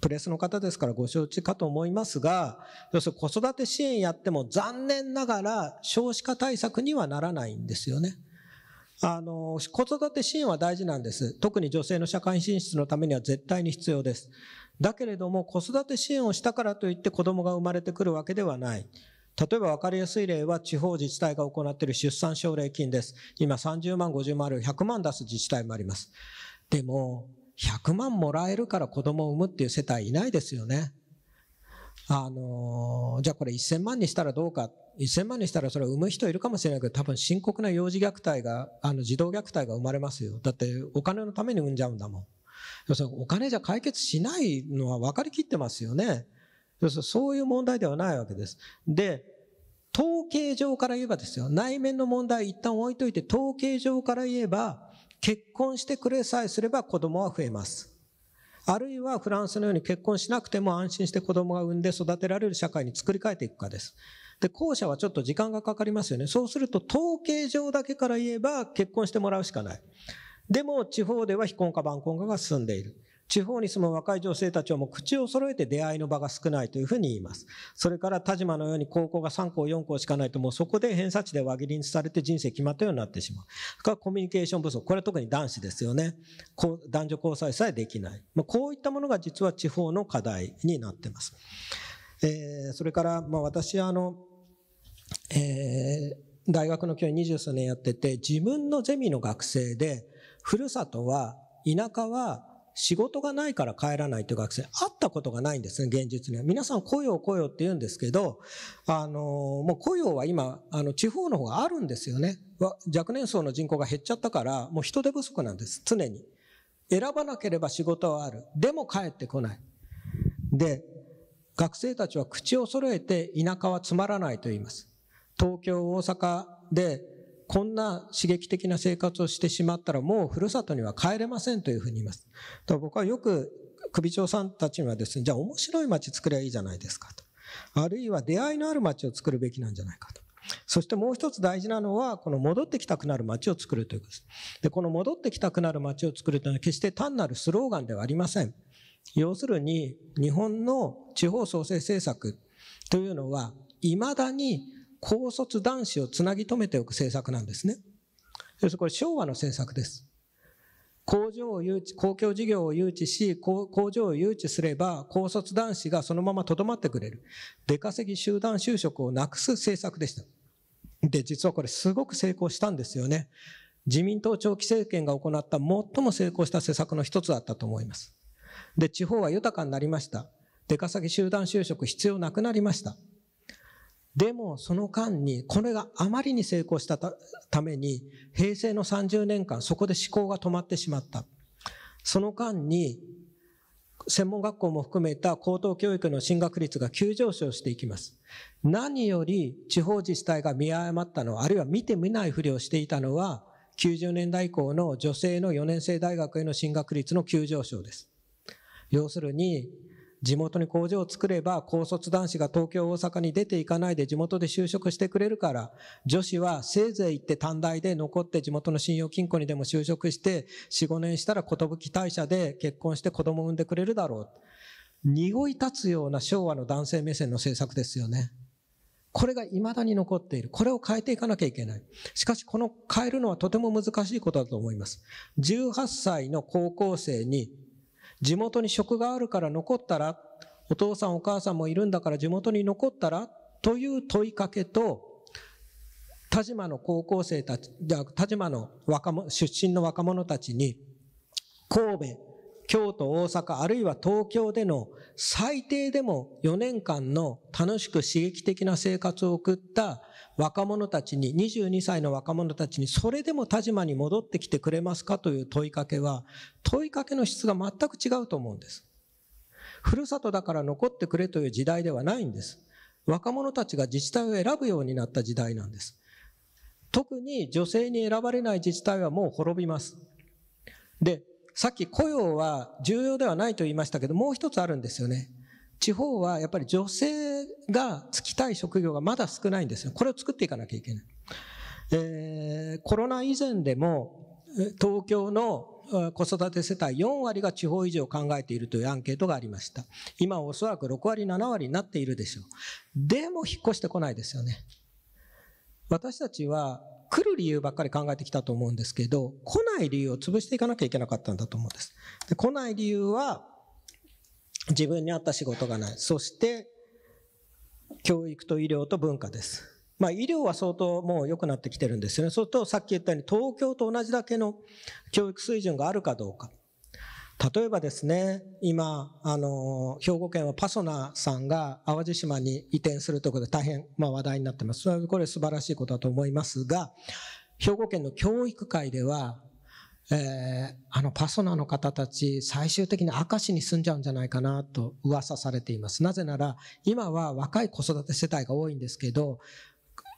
プレスの方ですからご承知かと思いますが、要するに子育て支援やっても残念ながら少子化対策にはならないんですよね。あの、子育て支援は大事なんです。特に女性の社会進出のためには絶対に必要です。だけれども子育て支援をしたからといって子供が生まれてくるわけではない。例えば分かりやすい例は地方自治体が行っている出産奨励金です。今30万、50万ある100万出す自治体もあります。でも、100万もらえるから子供を産むっていう世帯いないですよね。あのー、じゃあこれ1000万にしたらどうか。1000万にしたらそれ産む人いるかもしれないけど、多分深刻な幼児虐待が、あの児童虐待が生まれますよ。だってお金のために産んじゃうんだもん。要するにお金じゃ解決しないのは分かりきってますよね。要するにそういう問題ではないわけです。で、統計上から言えばですよ、内面の問題一旦置いといて、統計上から言えば、結婚してくれさえすれば子供は増えます。あるいはフランスのように結婚しなくても安心して子供が産んで育てられる社会に作り変えていくかです。で、後者はちょっと時間がかかりますよね。そうすると統計上だけから言えば結婚してもらうしかない。でも地方では非婚化晩婚化が進んでいる。地方に住む若い女性たちはもう口を揃えて出会いの場が少ないというふうに言います。それから田島のように高校が3校4校しかないともうそこで偏差値で輪切りにされて人生決まったようになってしまう。それからコミュニケーション不足。これは特に男子ですよね。男女交際さえできない。まあ、こういったものが実は地方の課題になってます。えー、それから、まあ私あの、えー、大学の教員二十数年やってて、自分のゼミの学生で、ふるさとは、田舎は仕事がないから帰らないという学生、会ったことがないんですね、現実には。皆さん雇用雇用って言うんですけど、あの、もう雇用は今、あの、地方の方があるんですよね。若年層の人口が減っちゃったから、もう人手不足なんです、常に。選ばなければ仕事はある。でも帰ってこない。で、学生たちは口を揃えて田舎はつまらないと言います。東京、大阪でこんな刺激的な生活をしてしまったらもうふるさとには帰れませんというふうに言います。だから僕はよく首長さんたちにはですね、じゃあ面白い街作りゃいいじゃないですかと。あるいは出会いのある街を作るべきなんじゃないかと。そしてもう一つ大事なのは、この戻ってきたくなる街を作るということです。で、この戻ってきたくなる街を作るというのは決して単なるスローガンではありません。要するに、日本の地方創生政策というのは、未だに高卒男子をつなぎ止めておく政策なんですね。要するにこれ昭和の政策です。工場を誘致、公共事業を誘致し、工場を誘致すれば、高卒男子がそのまま留まってくれる。出稼ぎ集団就職をなくす政策でした。で、実はこれすごく成功したんですよね。自民党長期政権が行った最も成功した施策の一つだったと思います。で、地方は豊かになりました。出稼ぎ集団就職必要なくなりました。でもその間に、これがあまりに成功したために、平成の30年間、そこで思考が止まってしまった。その間に、専門学校も含めた高等教育の進学率が急上昇していきます。何より地方自治体が見誤ったのは、あるいは見てみないふりをしていたのは、90年代以降の女性の4年生大学への進学率の急上昇です。要するに、地元に工場を作れば、高卒男子が東京、大阪に出ていかないで地元で就職してくれるから、女子はせいぜい行って短大で残って地元の信用金庫にでも就職して、4、5年したら寿退社で結婚して子供を産んでくれるだろう。濁い立つような昭和の男性目線の政策ですよね。これが未だに残っている。これを変えていかなきゃいけない。しかし、この変えるのはとても難しいことだと思います。18歳の高校生に地元に職があるから残ったら、お父さんお母さんもいるんだから地元に残ったらという問いかけと、田島の高校生たち、田島の若者、出身の若者たちに、神戸、京都、大阪、あるいは東京での最低でも4年間の楽しく刺激的な生活を送った若者たちに、22歳の若者たちに、それでも田島に戻ってきてくれますかという問いかけは、問いかけの質が全く違うと思うんです。ふるさとだから残ってくれという時代ではないんです。若者たちが自治体を選ぶようになった時代なんです。特に女性に選ばれない自治体はもう滅びます。で、さっき雇用は重要ではないと言いましたけど、もう一つあるんですよね。地方はやっぱり女性がつきたい職業がまだ少ないんですよ。これを作っていかなきゃいけない。えー、コロナ以前でも、東京の子育て世帯4割が地方移住を考えているというアンケートがありました。今おそらく6割、7割になっているでしょう。でも引っ越してこないですよね。私たちは来る理由ばっかり考えてきたと思うんですけど、来ない理由を潰していかなきゃいけなかったんだと思うんです。で来ない理由は、自分に合った仕事がない。そして、教育と医療と文化です。まあ、医療は相当もう良くなってきてるんですよね。それと、さっき言ったように、東京と同じだけの教育水準があるかどうか。例えばですね、今、あの、兵庫県はパソナさんが淡路島に移転するということで大変、まあ、話題になってます。これ素晴らしいことだと思いますが、兵庫県の教育界では、えー、あのパソナの方たち最終的に明石に住んじゃうんじゃないかなと噂されています。なぜなら今は若い子育て世帯が多いんですけど、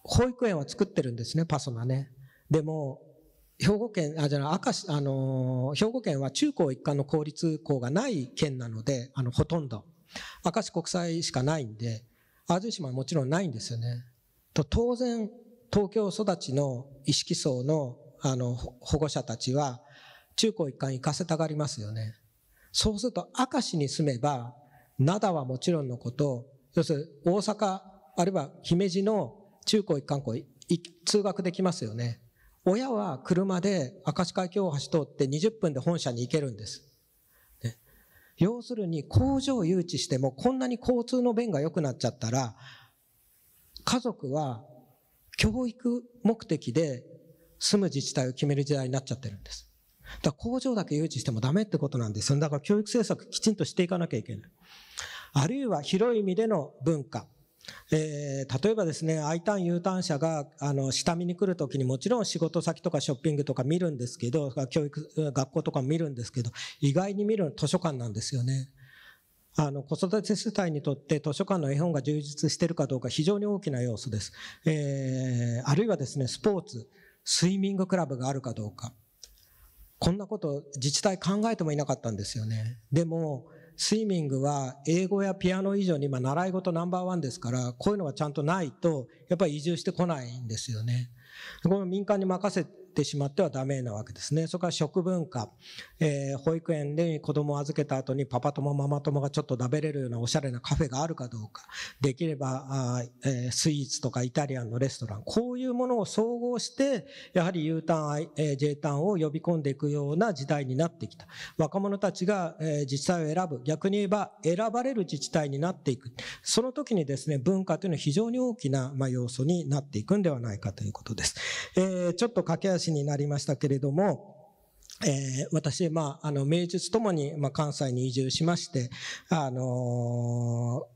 保育園は作ってるんですね、パソナね。でも、兵庫県、あ、じゃ明石、あの、兵庫県は中高一貫の公立校がない県なので、あの、ほとんど。明石国際しかないんで、淡路島はもちろんないんですよね。と、当然、東京育ちの意識層のあの、保護者たちは、中高一貫行かせたがりますよね。そうすると、明石に住めば、灘はもちろんのこと、要するに大阪、あるいは姫路の中高一貫校、通学できますよね。親は車で明石海峡大橋通って20分で本社に行けるんです。ね、要するに工場を誘致してもこんなに交通の便が良くなっちゃったら、家族は教育目的で住む自治体を決める時代になっちゃってるんです。だ工場だけ誘致してもダメってことなんですよ。だから教育政策きちんとしていかなきゃいけない。あるいは広い意味での文化。えー、例えばですね、I ターン、U ターン者が、あの、下見に来るときにもちろん仕事先とかショッピングとか見るんですけど、教育、学校とか見るんですけど、意外に見るの図書館なんですよね。あの、子育て世帯にとって図書館の絵本が充実しているかどうか非常に大きな要素です。えー、あるいはですね、スポーツ、スイミングクラブがあるかどうか。こんなこと自治体考えてもいなかったんですよね。でも、スイミングは英語やピアノ以上に今習い事ナンバーワンですから、こういうのがちゃんとないと、やっぱり移住してこないんですよね。この民間に任せってしまってはダメなわけですね。そこから食文化、えー、保育園で子供を預けた後にパパ友ママ友がちょっと食べれるようなおしゃれなカフェがあるかどうか、できればあ、えー、スイーツとかイタリアンのレストラン、こういうものを総合して、やはり U ターン、えー、J ターンを呼び込んでいくような時代になってきた。若者たちが、えー、自治体を選ぶ、逆に言えば選ばれる自治体になっていく。その時にですね、文化というのは非常に大きな、まあ、要素になっていくんではないかということです。えー、ちょっと駆け足になりましたけれども、えー、私、まあ、あの、名術ともに、まあ、関西に移住しまして、あの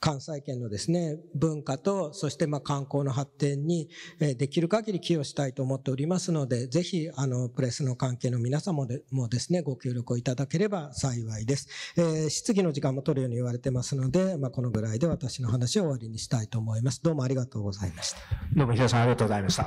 関西圏のですね、文化と、そしてまあ観光の発展に、えできる限り寄与したいと思っておりますので、ぜひ、あの、プレスの関係の皆様でもですね、ご協力をいただければ幸いです。えー、質疑の時間も取るように言われてますので、まあ、このぐらいで私の話を終わりにしたいと思います。どうもありがとうございました。どうも、平さんありがとうございました。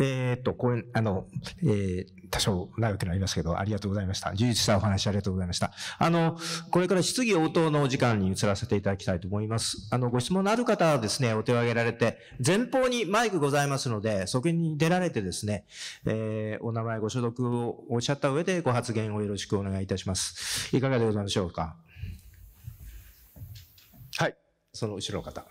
えー、っと、これ、あの、えー、多少長くなりますけど、ありがとうございました。充実したお話ありがとうございました。あの、これから質疑応答のお時間に移らせていただきたいと思います。あの、ご質問のある方はですね、お手を挙げられて、前方にマイクございますので、そこに出られてですね、えー、お名前ご所属をおっしゃった上でご発言をよろしくお願いいたします。いかがでございましょうか。はい。その後ろの方。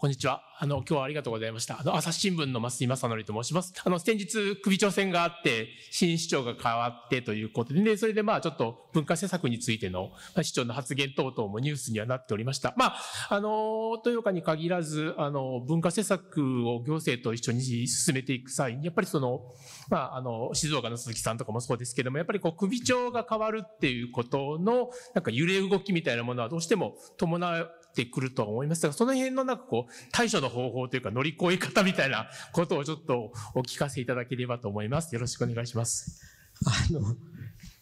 こんにちは。あの、今日はありがとうございました。あの、朝日新聞の松井正則と申します。あの、先日、首長選があって、新市長が変わってということで、ね、それでまあ、ちょっと文化政策についての、まあ、市長の発言等々もニュースにはなっておりました。まあ、あの、豊岡に限らず、あの、文化政策を行政と一緒に進めていく際に、やっぱりその、まあ、あの、静岡の鈴木さんとかもそうですけども、やっぱりこう、首長が変わるっていうことの、なんか揺れ動きみたいなものはどうしても伴う、ってくるとは思いますが、その辺のなんかこう、対処の方法というか乗り越え方みたいなことをちょっとお聞かせいただければと思います。よろしくお願いします。あの、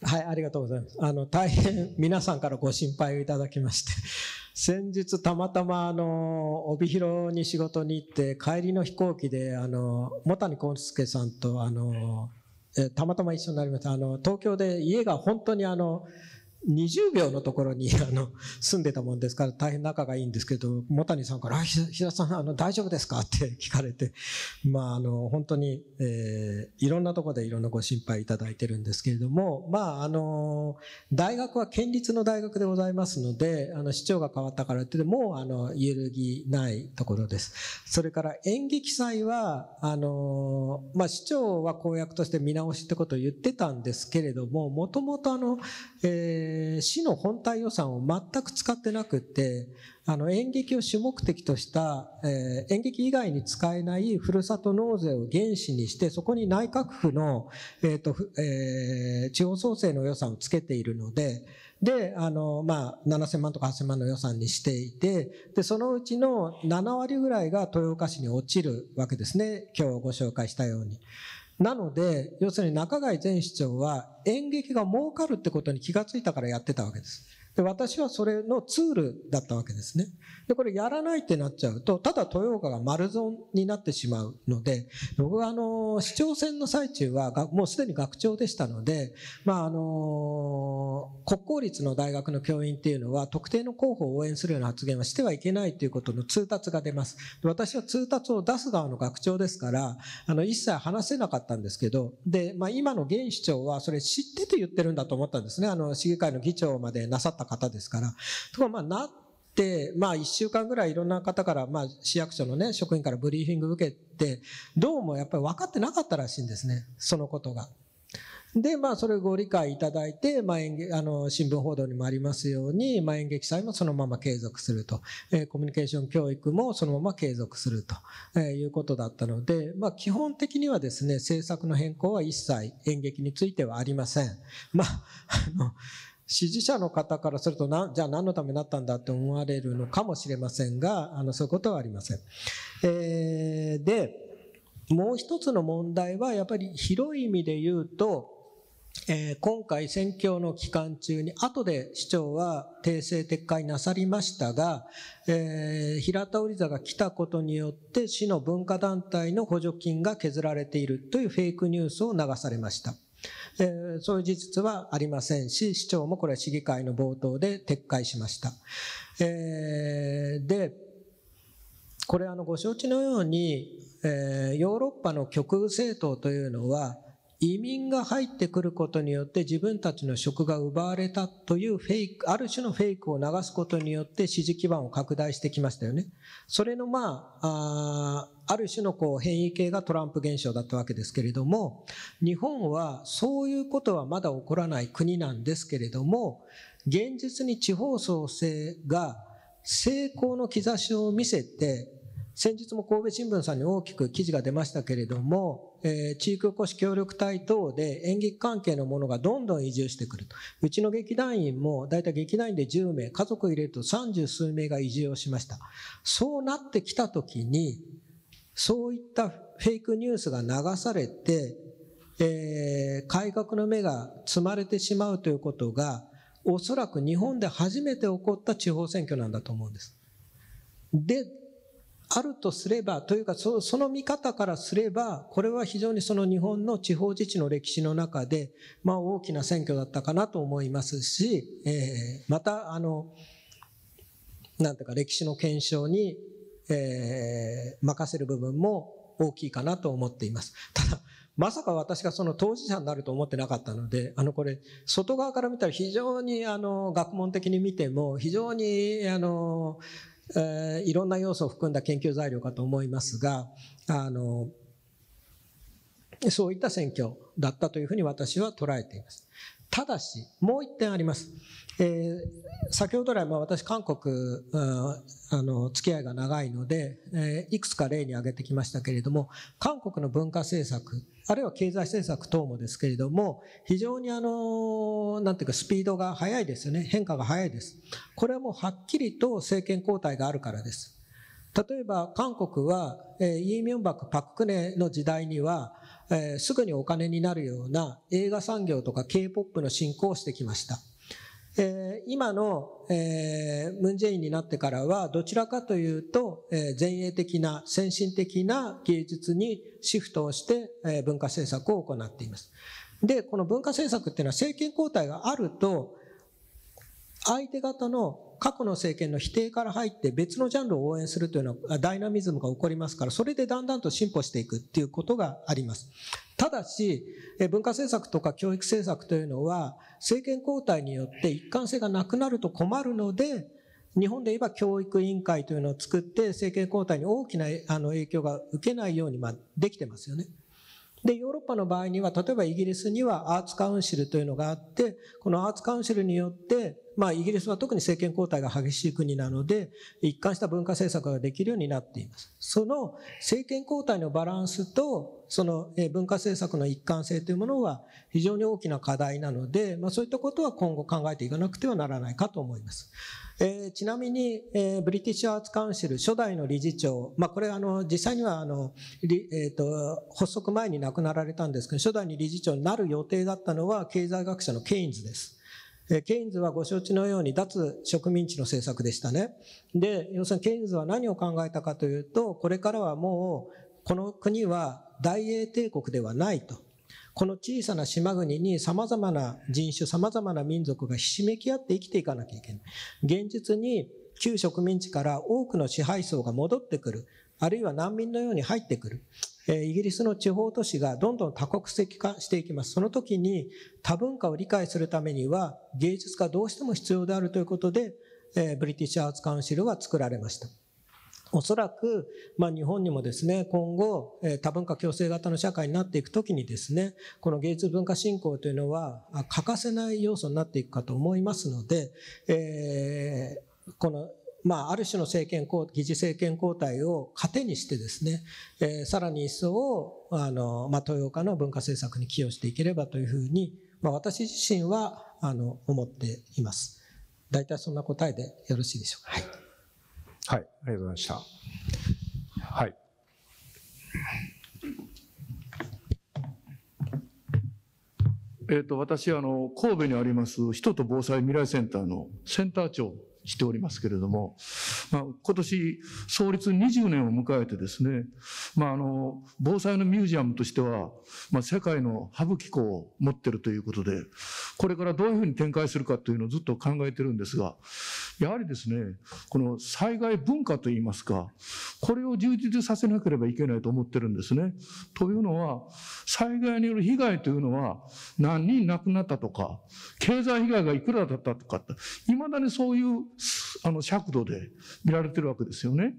はい、ありがとうございます。あの、大変皆さんからご心配をいただきまして、先日たまたまあの、帯広に仕事に行って、帰りの飛行機で、あの、茂谷幸介さんと、あの、えたまたま一緒になりました。あの、東京で家が本当にあの、20秒のところに あの住んでたもんですから大変仲がいいんですけど、茂谷さんからあ、ひ田さんあの大丈夫ですかって 聞かれて、まああの本当に、えー、いろんなところでいろんなご心配いただいてるんですけれども、まああの、大学は県立の大学でございますので、あの市長が変わったからってもうあの揺るぎないところです。それから演劇祭は、あの、まあ市長は公約として見直しってことを言ってたんですけれども、もともとあの、えーえー、市の本体予算を全く使ってなくて、あの、演劇を主目的とした、えー、演劇以外に使えないふるさと納税を原資にして、そこに内閣府の、えっ、ー、と、えー、地方創生の予算をつけているので、で、あの、まあ、7000万とか8000万の予算にしていて、で、そのうちの7割ぐらいが豊岡市に落ちるわけですね。今日ご紹介したように。なので、要するに中貝前市長は演劇が儲かるってことに気がついたからやってたわけです。で、私はそれのツールだったわけですね。で、これやらないってなっちゃうと、ただ豊岡が丸損になってしまうので、僕はあの、市長選の最中は、もうすでに学長でしたので、まああの、国公立の大学の教員っていうのは、特定の候補を応援するような発言はしてはいけないということの通達が出ます。私は通達を出す側の学長ですから、あの、一切話せなかったんですけど、で、まあ今の現市長はそれ知ってて言ってるんだと思ったんですね。あの、市議会の議長までなさった方ですから。とか、まあ、なって、まあ、一週間ぐらいいろんな方から、まあ、市役所のね、職員からブリーフィング受けて、どうもやっぱり分かってなかったらしいんですね。そのことが。で、まあ、それをご理解いただいて、まあ、演あの、新聞報道にもありますように、まあ、演劇祭もそのまま継続すると、えー、コミュニケーション教育もそのまま継続すると、えー、いうことだったので、まあ、基本的にはですね、政策の変更は一切演劇についてはありません。まあ、あの、支持者の方からするとな、じゃあ何のためになったんだって思われるのかもしれませんが、あの、そういうことはありません。えー、で、もう一つの問題は、やっぱり広い意味で言うと、えー、今回選挙の期間中に後で市長は訂正撤回なさりましたが、えー、平田織座が来たことによって市の文化団体の補助金が削られているというフェイクニュースを流されました。えー、そういう事実はありませんし、市長もこれは市議会の冒頭で撤回しました。えー、で、これあのご承知のように、えー、ヨーロッパの極右政党というのは、移民が入ってくることによって自分たちの職が奪われたというフェイク、ある種のフェイクを流すことによって支持基盤を拡大してきましたよね。それのまあ、あある種のこう変異系がトランプ現象だったわけですけれども、日本はそういうことはまだ起こらない国なんですけれども、現実に地方創生が成功の兆しを見せて、先日も神戸新聞さんに大きく記事が出ましたけれども、えー、地域おこし協力隊等で演劇関係のものがどんどん移住してくると。うちの劇団員も大いい劇団員で10名、家族入れると30数名が移住をしました。そうなってきたときに、そういったフェイクニュースが流されて、えー、改革の目が積まれてしまうということが、おそらく日本で初めて起こった地方選挙なんだと思うんです。で、あるとすれば、というかそ、その見方からすれば、これは非常にその日本の地方自治の歴史の中で、まあ大きな選挙だったかなと思いますし、えー、また、あの、なんていうか歴史の検証にえー、任せる部分も大きいかなと思っています。ただ、まさか私がその当事者になると思ってなかったので、あのこれ、外側から見たら非常にあの学問的に見ても、非常にあの、えー、いろんな要素を含んだ研究材料かと思いますが、あの、そういった選挙だったというふうに私は捉えています。ただし、もう一点あります。えー、先ほど来、まあ、私、韓国、うん、あの、付き合いが長いので、えー、いくつか例に挙げてきましたけれども、韓国の文化政策、あるいは経済政策等もですけれども、非常にあの、なんていうか、スピードが速いですよね。変化が速いです。これはもうはっきりと政権交代があるからです。例えば、韓国は、えー、イ・ミョンバク・パククネの時代には、えー、すぐにお金になるような映画産業とか K-POP の進行をしてきました。えー、今の、えー、ムンジェインになってからは、どちらかというと、えー、前衛的な、先進的な芸術にシフトをして、え文化政策を行っています。で、この文化政策っていうのは政権交代があると、相手方の過去の政権の否定から入って別のジャンルを応援するというのはダイナミズムが起こりますから、それでだんだんと進歩していくっていうことがあります。ただし、文化政策とか教育政策というのは、政権交代によって一貫性がなくなると困るので、日本で言えば教育委員会というのを作って、政権交代に大きなあの影響が受けないようにまできてますよね。で、ヨーロッパの場合には、例えばイギリスにはアーツカウンシルというのがあって、このアーツカウンシルによって、まあ、イギリスは特に政権交代が激しい国なので、一貫した文化政策ができるようになっています。その政権交代のバランスと、その文化政策の一貫性というものは非常に大きな課題なので、まあ、そういったことは今後考えていかなくてはならないかと思います。えー、ちなみに、えー、ブリティッシュアーツカウンシル初代の理事長、まあ、これあの実際にはあの、えーと、と発足前に亡くなられたんですけど初代に理事長になる予定だったのは経済学者のケインズです。ケインズはご承知のように脱植民地の政策でしたね。で、要するにケインズは何を考えたかというと、これからはもう、この国は大英帝国ではないと。この小さな島国に様々な人種、様々な民族がひしめき合って生きていかなきゃいけない。現実に旧植民地から多くの支配層が戻ってくる。あるいは難民のように入ってくる。イギリスの地方都市がどんどん多国籍化していきます。その時に多文化を理解するためには芸術がどうしても必要であるということで、ブリティッシュアーツカウンシルは作られました。おそらく、まあ、日本にもですね、今後、え多文化共生型の社会になっていくときにですね、この芸術文化振興というのは欠かせない要素になっていくかと思いますので、えー、このまあ、ある種の政権疑似政権交代を糧にしてですね、えー、さらに一層あの、まあ、豊岡の文化政策に寄与していければというふうに、まあ、私自身はあの思っています。大体そんな答えでよろしいでしょうか。はい、はい、ありがとうございました。はい。えっ、ー、と、私、あの、神戸にあります、人と防災未来センターのセンター長しておりますけれども、まあ、今年創立20年を迎えてですね、まあ、あの、防災のミュージアムとしては、まあ、世界のハブ機構を持ってるということで、これからどういうふうに展開するかというのをずっと考えてるんですが、やはりですね、この災害文化といいますか、これを充実させなければいけないと思ってるんですね。というのは、災害による被害というのは、何人亡くなったとか、経済被害がいくらだったとかって、いまだにそういうあの尺度で見られてるわけですよね。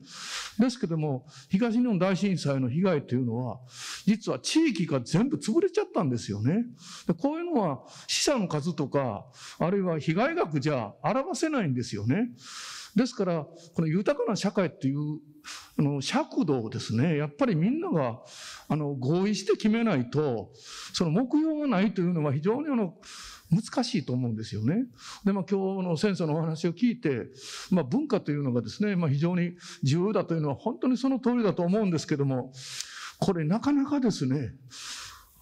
ですけども、東日本大震災の被害というのは、実は地域が全部潰れちゃったんですよね。でこういうのは死者の数とか、あるいは被害額じゃ表せないんですよね。ですから、この豊かな社会っていう、あの、尺度をですね、やっぱりみんなが、あの、合意して決めないと、その目標がないというのは非常にあの、難しいと思うんですよね。で、まあ今日の先生のお話を聞いて、まあ文化というのがですね、まあ非常に重要だというのは本当にその通りだと思うんですけども、これなかなかですね、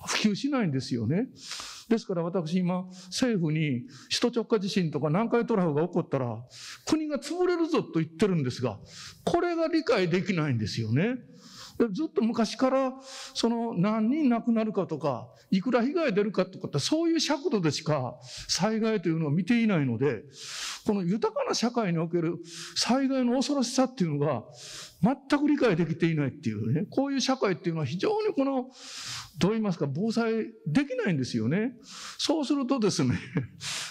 普及しないんですよね。ですから私今、政府に首都直下地震とか南海トラフが起こったら、国が潰れるぞと言ってるんですが、これが理解できないんですよね。ずっと昔から、その何人亡くなるかとか、いくら被害出るかとかって、そういう尺度でしか災害というのを見ていないので、この豊かな社会における災害の恐ろしさっていうのが、全く理解できていないっていうね、こういう社会っていうのは非常にこの、どう言いますか、防災できないんですよね。そうするとですね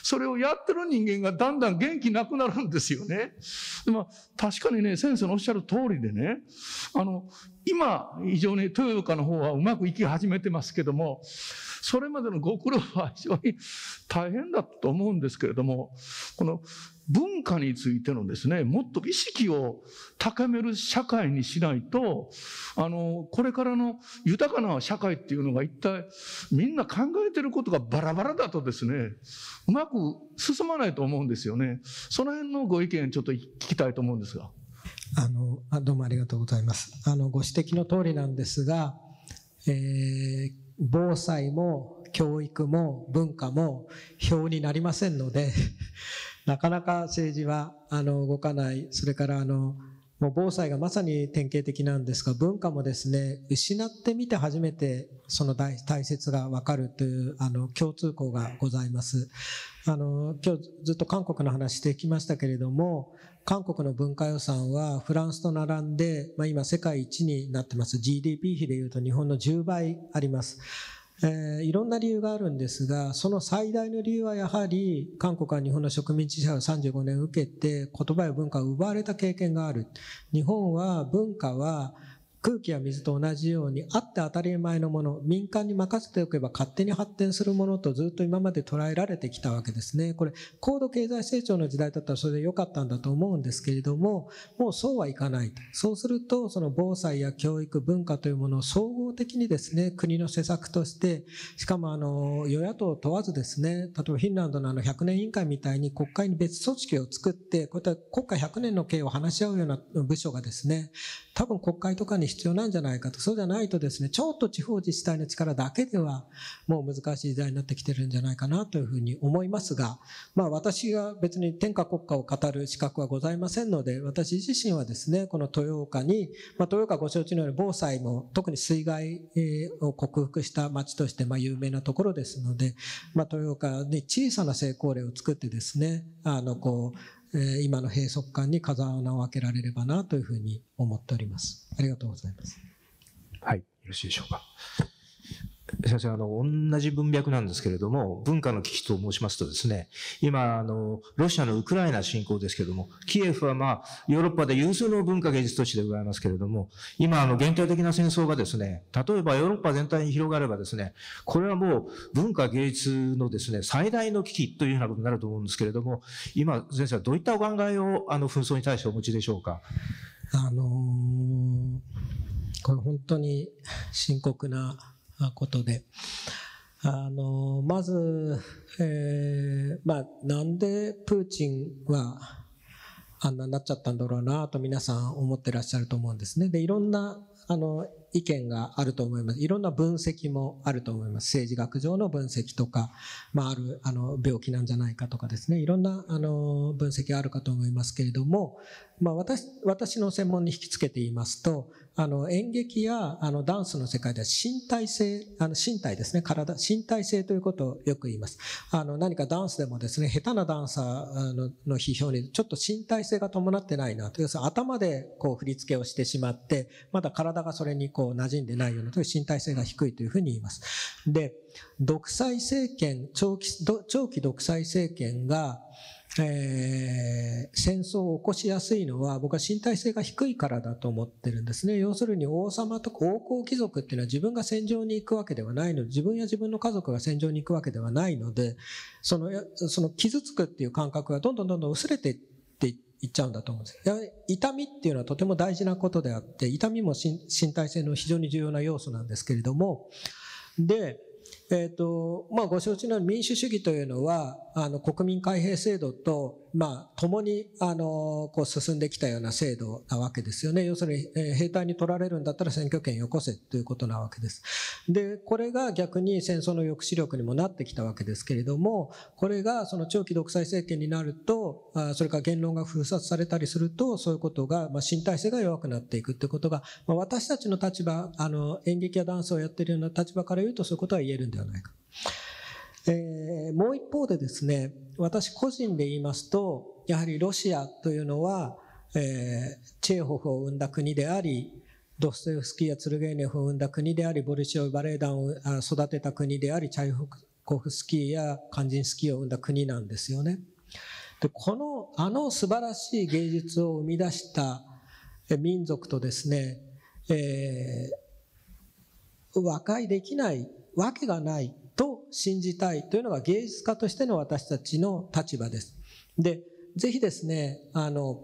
それをやってる人間がだんだん元気なくなるんですよね。まあ、確かにね、先生のおっしゃる通りでね、あの、今、非常に豊岡の方はうまくいき始めてますけども、それまでのご苦労は非常に大変だと思うんですけれども、この文化についてのですね、もっと意識を高める社会にしないと、あの、これからの豊かな社会っていうのが一体みんな考えてることがバラバラだとですね、うまく進まないと思うんですよね。その辺のご意見ちょっと聞きたいと思うんですが。あの、どうもありがとうございます。あの、ご指摘の通りなんですが、えー、防災も教育も文化も票になりませんので、なかなか政治はあの動かない、それからあのもう防災がまさに典型的なんですが、文化もですね、失ってみて初めてその大切がわかるというあの共通項がございます。あの、今日ずっと韓国の話してきましたけれども、韓国の文化予算はフランスと並んで、まあ、今世界一になってます GDP 比でいうと日本の10倍あります、えー、いろんな理由があるんですがその最大の理由はやはり韓国は日本の植民地支配を35年受けて言葉や文化を奪われた経験がある日本は文化は空気や水と同じようにあって当たり前のもの民間に任せておけば勝手に発展するものとずっと今まで捉えられてきたわけですねこれ高度経済成長の時代だったらそれで良かったんだと思うんですけれどももうそうはいかないそうするとその防災や教育文化というものを総合的にですね国の施策としてしかもあの与野党問わずですね例えばフィンランドのあの100年委員会みたいに国会に別組織を作ってこういった国家100年の経を話し合うような部署がですね多分国会とかに必要なんじゃないかと、そうじゃないとですね、ちょっと地方自治体の力だけではもう難しい時代になってきてるんじゃないかなというふうに思いますが、まあ私が別に天下国家を語る資格はございませんので、私自身はですね、この豊岡に、まあ豊岡ご承知のように防災も特に水害を克服した町としてまあ有名なところですので、まあ豊岡に小さな成功例を作ってですね、あのこう、え今の閉塞感に風穴を開けられればなというふうに思っております。ありがとうございます。はい、よろしいでしょうか。先生、あの、同じ文脈なんですけれども、文化の危機と申しますとですね、今、あの、ロシアのウクライナ侵攻ですけれども、キエフはまあ、ヨーロッパで有数の文化芸術都市でございますけれども、今、あの、限定的な戦争がですね、例えばヨーロッパ全体に広がればですね、これはもう文化芸術のですね、最大の危機というようなことになると思うんですけれども、今、先生はどういったお考えを、あの、紛争に対してお持ちでしょうか。あのー、これ本当に深刻なことで。あの、まず、えー、まあ、なんでプーチンはあんなになっちゃったんだろうなと皆さん思ってらっしゃると思うんですね。で、いろんな、あの、意見があると思います。いろんな分析もあると思います。政治学上の分析とか、まあ、ある、あの、病気なんじゃないかとかですね。いろんな、あの、分析あるかと思いますけれども、まあ、私、私の専門に引きつけて言いますと、あの、演劇や、あの、ダンスの世界では身体性、あの、身体ですね、体、身体性ということをよく言います。あの、何かダンスでもですね、下手なダンサーのの批評に、ちょっと身体性が伴ってないなと。いう、頭でこう振り付けをしてしまって、まだ体がそれにこう馴染んでないようなという身体性が低いというふうに言います。で、独裁政権、長期、長期独裁政権が、えー、戦争を起こしやすいのは僕は身体性が低いからだと思ってるんですね要するに王様とか王侯貴族っていうのは自分が戦場に行くわけではないので自分や自分の家族が戦場に行くわけではないのでそのその傷つくっていう感覚がどんどんどんどん薄れていっていっちゃうんだと思うんです痛みっていうのはとても大事なことであって痛みも身体性の非常に重要な要素なんですけれどもでえっ、ー、と、まあ、ご承知の民主主義というのは、あの、国民開閉制度と、まあ、共に、あの、こう進んできたような制度なわけですよね。要するに、えー、兵隊に取られるんだったら選挙権よこせということなわけです。で、これが逆に戦争の抑止力にもなってきたわけですけれども、これがその長期独裁政権になると、あそれから言論が封殺されたりすると、そういうことが、まあ、新体制が弱くなっていくということが、まあ、私たちの立場、あの、演劇やダンスをやっているような立場から言うとそういうことは言えるんですではないか。えー、もう一方でですね、私個人で言いますと、やはりロシアというのは、えー、チェーホフを生んだ国であり、ドストエフスキーやツルゲーネフを生んだ国であり、ボルシオ・バレエ団を育てた国であり、チャイコフスキーやカンジンスキーを生んだ国なんですよね。で、この、あの素晴らしい芸術を生み出した民族とですね、えー、和解できないわけがないと信じたいというのが芸術家としての私たちの立場です。で、ぜひですね、あの、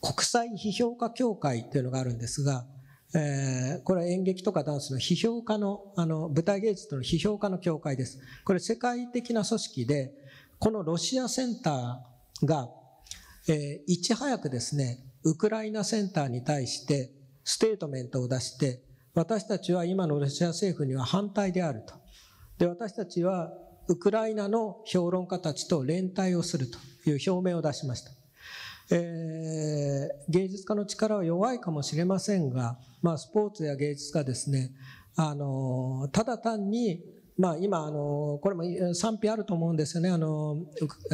国際批評家協会というのがあるんですが、えー、これは演劇とかダンスの批評家の、あの、舞台芸術の批評家の協会です。これ世界的な組織で、このロシアセンターが、えー、いち早くですね、ウクライナセンターに対してステートメントを出して、私たちは今のロシア政府には反対であると。で、私たちはウクライナの評論家たちと連帯をするという表明を出しました。えー、芸術家の力は弱いかもしれませんが、まあ、スポーツや芸術家ですね、あの、ただ単にまあ、今あの、これも賛否あると思うんですよね、あの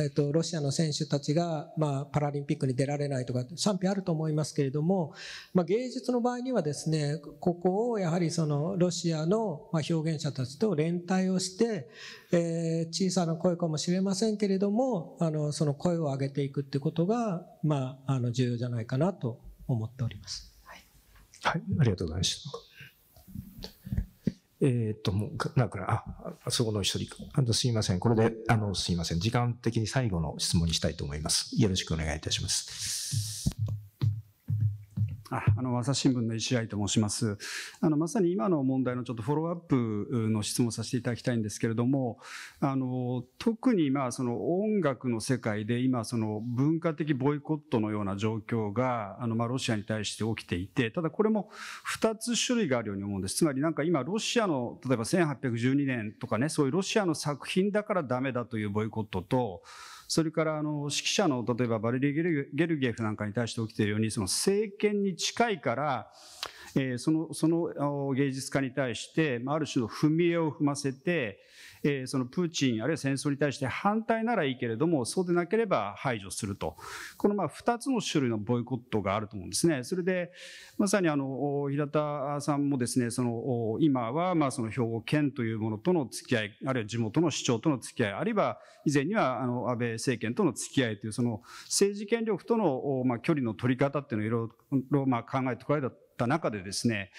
えっと、ロシアの選手たちが、まあ、パラリンピックに出られないとか、賛否あると思いますけれども、まあ、芸術の場合にはですね、ここをやはりそのロシアの表現者たちと連帯をして、えー、小さな声かもしれませんけれども、あのその声を上げていくってことが、まあ、あの重要じゃないかなと思っております。はい、はい、ありがとうございました。えっと、もう、なくな、あ、そこの一人、あの、すいません。これで、あの、すいません。時間的に最後の質問にしたいと思います。よろしくお願いいたします。ああの朝日新聞の石合と申します。あのまさに今の問題のちょっとフォローアップの質問させていただきたいんですけれども、あの特にまあその音楽の世界で今その文化的ボイコットのような状況があのまあロシアに対して起きていて、ただこれも二つ種類があるように思うんです。つまりなんか今ロシアの例えば1812年とかね、そういうロシアの作品だからダメだというボイコットと。それからあの指揮者の例えばバルリー・ゲルゲフなんかに対して起きているようにその政権に近いからえその、その芸術家に対して、まあ、ある種の踏み絵を踏ませて、えそのプーチン、あるいは戦争に対して反対ならいいけれども、そうでなければ排除すると。このまあ2つの種類のボイコットがあると思うんですね。それで、まさにあの、平田さんもですね、その、今は、まあその兵庫県というものとの付き合い、あるいは地元の市長との付き合い、あるいは以前にはあの、安倍政権との付き合いという、その政治権力との、まあ、距離の取り方っていうのをいろいろ、まあ、考えてこられたった中でですね、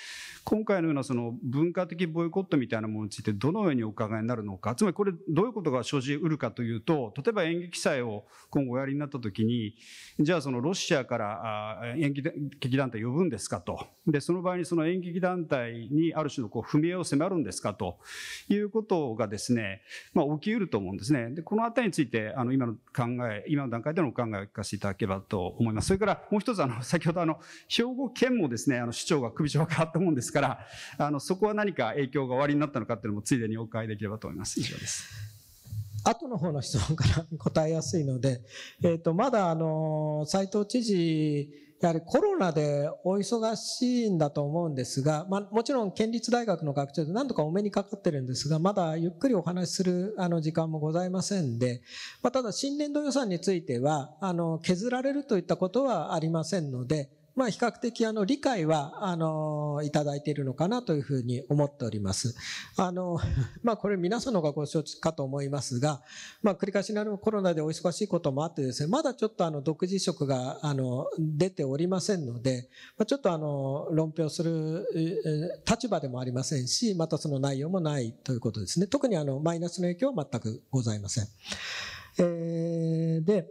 今回のようなその文化的ボイコットみたいなものについてどのようにお伺いになるのか、つまりこれどういうことが生じ得るかというと、例えば演劇祭を今後おやりになった時に、じゃあそのロシアから演劇団体呼ぶんですかと。で、その場合にその演劇団体にある種のこう踏み絵を迫るんですかということがですね、まあ起きうると思うんですね。で、このあたりについて、あの今の考え、今の段階でのお考えを聞かせていただければと思います。それからもう一つあの、先ほどあの、兵庫県もですね、の市長が首長が変わったもんですから、あの、そこは何か影響が終わりになったのかっていうのもついでにお伺いできればと思います。以上です。後の方の質問から答えやすいので、えっ、ー、と、まだあの、斎藤知事、やはりコロナでお忙しいんだと思うんですが、まあ、もちろん県立大学の学長で何度かお目にかかってるんですが、まだゆっくりお話しするあの時間もございませんで、まあ、ただ新年度予算については、あの、削られるといったことはありませんので、まあ、比較的あの理解はあのいただいているのかなというふうに思っております。あの まあ、これ皆さんのがご承知かと思いますが、まあ、繰り返しなるコロナでお忙しいこともあってですね、まだちょっとあの独自色があの出ておりませんので、まあ、ちょっとあの論評する立場でもありませんし、またその内容もないということですね。特にあのマイナスの影響は全くございません。えー、で、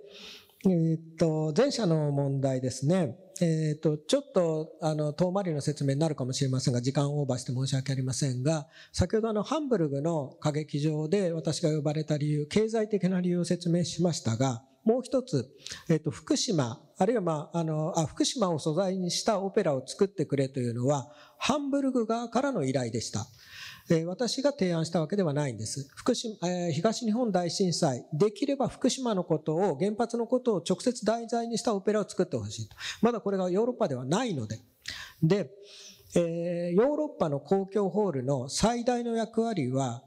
えー、っと、前者の問題ですね。えー、と、ちょっと、あの、遠回りの説明になるかもしれませんが、時間オーバーして申し訳ありませんが、先ほどの、ハンブルグの歌劇場で私が呼ばれた理由、経済的な理由を説明しましたが、もう一つ、えっ、ー、と、福島、あるいはまあ、あのあ、福島を素材にしたオペラを作ってくれというのは、ハンブルグ側からの依頼でした。私が提案したわけではないんです。福島、え東日本大震災、できれば福島のことを、原発のことを直接題材にしたオペラを作ってほしいと。まだこれがヨーロッパではないので。で、えヨーロッパの公共ホールの最大の役割は、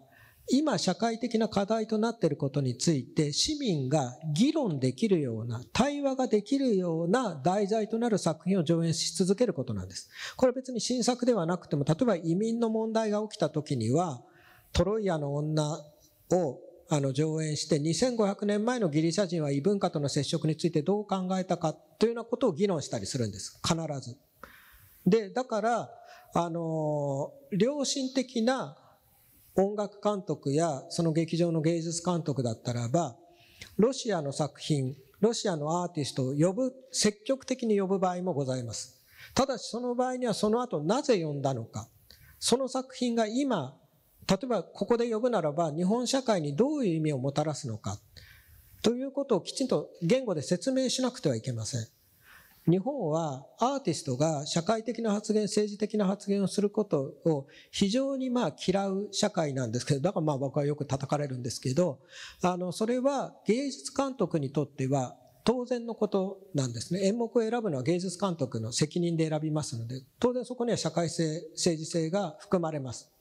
今社会的な課題となっていることについて市民が議論できるような、対話ができるような題材となる作品を上演し続けることなんです。これ別に新作ではなくても、例えば移民の問題が起きた時には、トロイアの女をあの上演して2500年前のギリシャ人は異文化との接触についてどう考えたかというようなことを議論したりするんです。必ず。で、だから、あの、良心的な音楽監督やその劇場の芸術監督だったらば、ロシアの作品、ロシアのアーティストを呼ぶ、積極的に呼ぶ場合もございます。ただしその場合にはその後なぜ呼んだのか、その作品が今、例えばここで呼ぶならば日本社会にどういう意味をもたらすのか、ということをきちんと言語で説明しなくてはいけません。日本はアーティストが社会的な発言、政治的な発言をすることを非常にまあ嫌う社会なんですけど、だからまあ僕はよく叩かれるんですけど、あの、それは芸術監督にとっては当然のことなんですね。演目を選ぶのは芸術監督の責任で選びますので、当然そこには社会性、政治性が含まれます。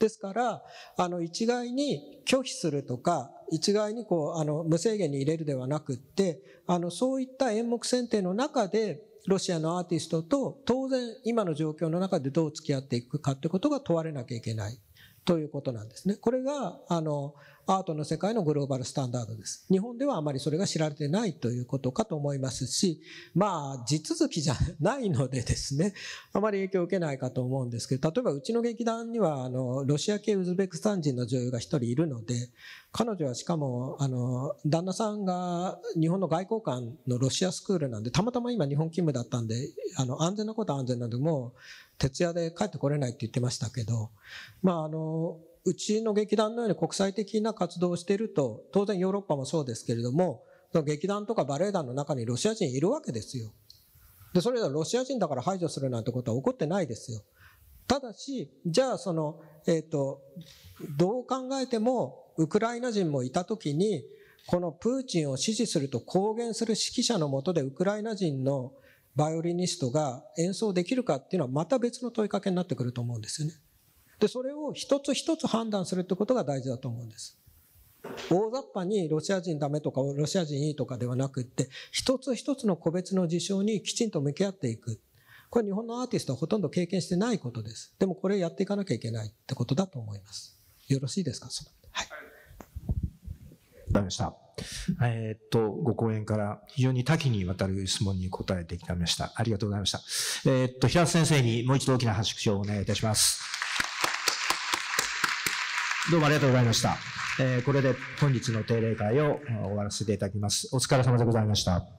ですから、あの、一概に拒否するとか、一概にこう、あの、無制限に入れるではなくって、あの、そういった演目選定の中で、ロシアのアーティストと当然今の状況の中でどう付き合っていくかってことが問われなきゃいけないということなんですね。これが、あの、アートの世界のグローバルスタンダードです。日本ではあまりそれが知られてないということかと思いますし、まあ、地続きじゃないのでですね、あまり影響を受けないかと思うんですけど、例えばうちの劇団には、あの、ロシア系ウズベクスタン人の女優が一人いるので、彼女はしかも、あの、旦那さんが日本の外交官のロシアスクールなんで、たまたま今日本勤務だったんで、あの、安全なことは安全なんで、もう、徹夜で帰ってこれないって言ってましたけど、まあ、あの、うちの劇団のように国際的な活動をしていると、当然ヨーロッパもそうですけれども、その劇団とかバレエ団の中にロシア人いるわけですよ。で、それはロシア人だから排除するなんてことは起こってないですよ。ただし、じゃあその、えっ、ー、と、どう考えても、ウクライナ人もいたときに、このプーチンを支持すると公言する指揮者のもとでウクライナ人のバイオリニストが演奏できるかっていうのはまた別の問いかけになってくると思うんですよね。で、それを一つ一つ判断するってことが大事だと思うんです。大雑把にロシア人ダメとかロシア人いいとかではなくって、一つ一つの個別の事象にきちんと向き合っていく。これ日本のアーティストはほとんど経験してないことです。でもこれやっていかなきゃいけないってことだと思います。よろしいですかそのはい。ダメでした。えー、っと、ご講演から非常に多岐にわたる質問に答えてきたきました。ありがとうございました。えー、っと、平田先生にもう一度大きな拍手をお願いいたします。どうもありがとうございました。えー、これで本日の定例会を終わらせていただきます。お疲れ様でございました。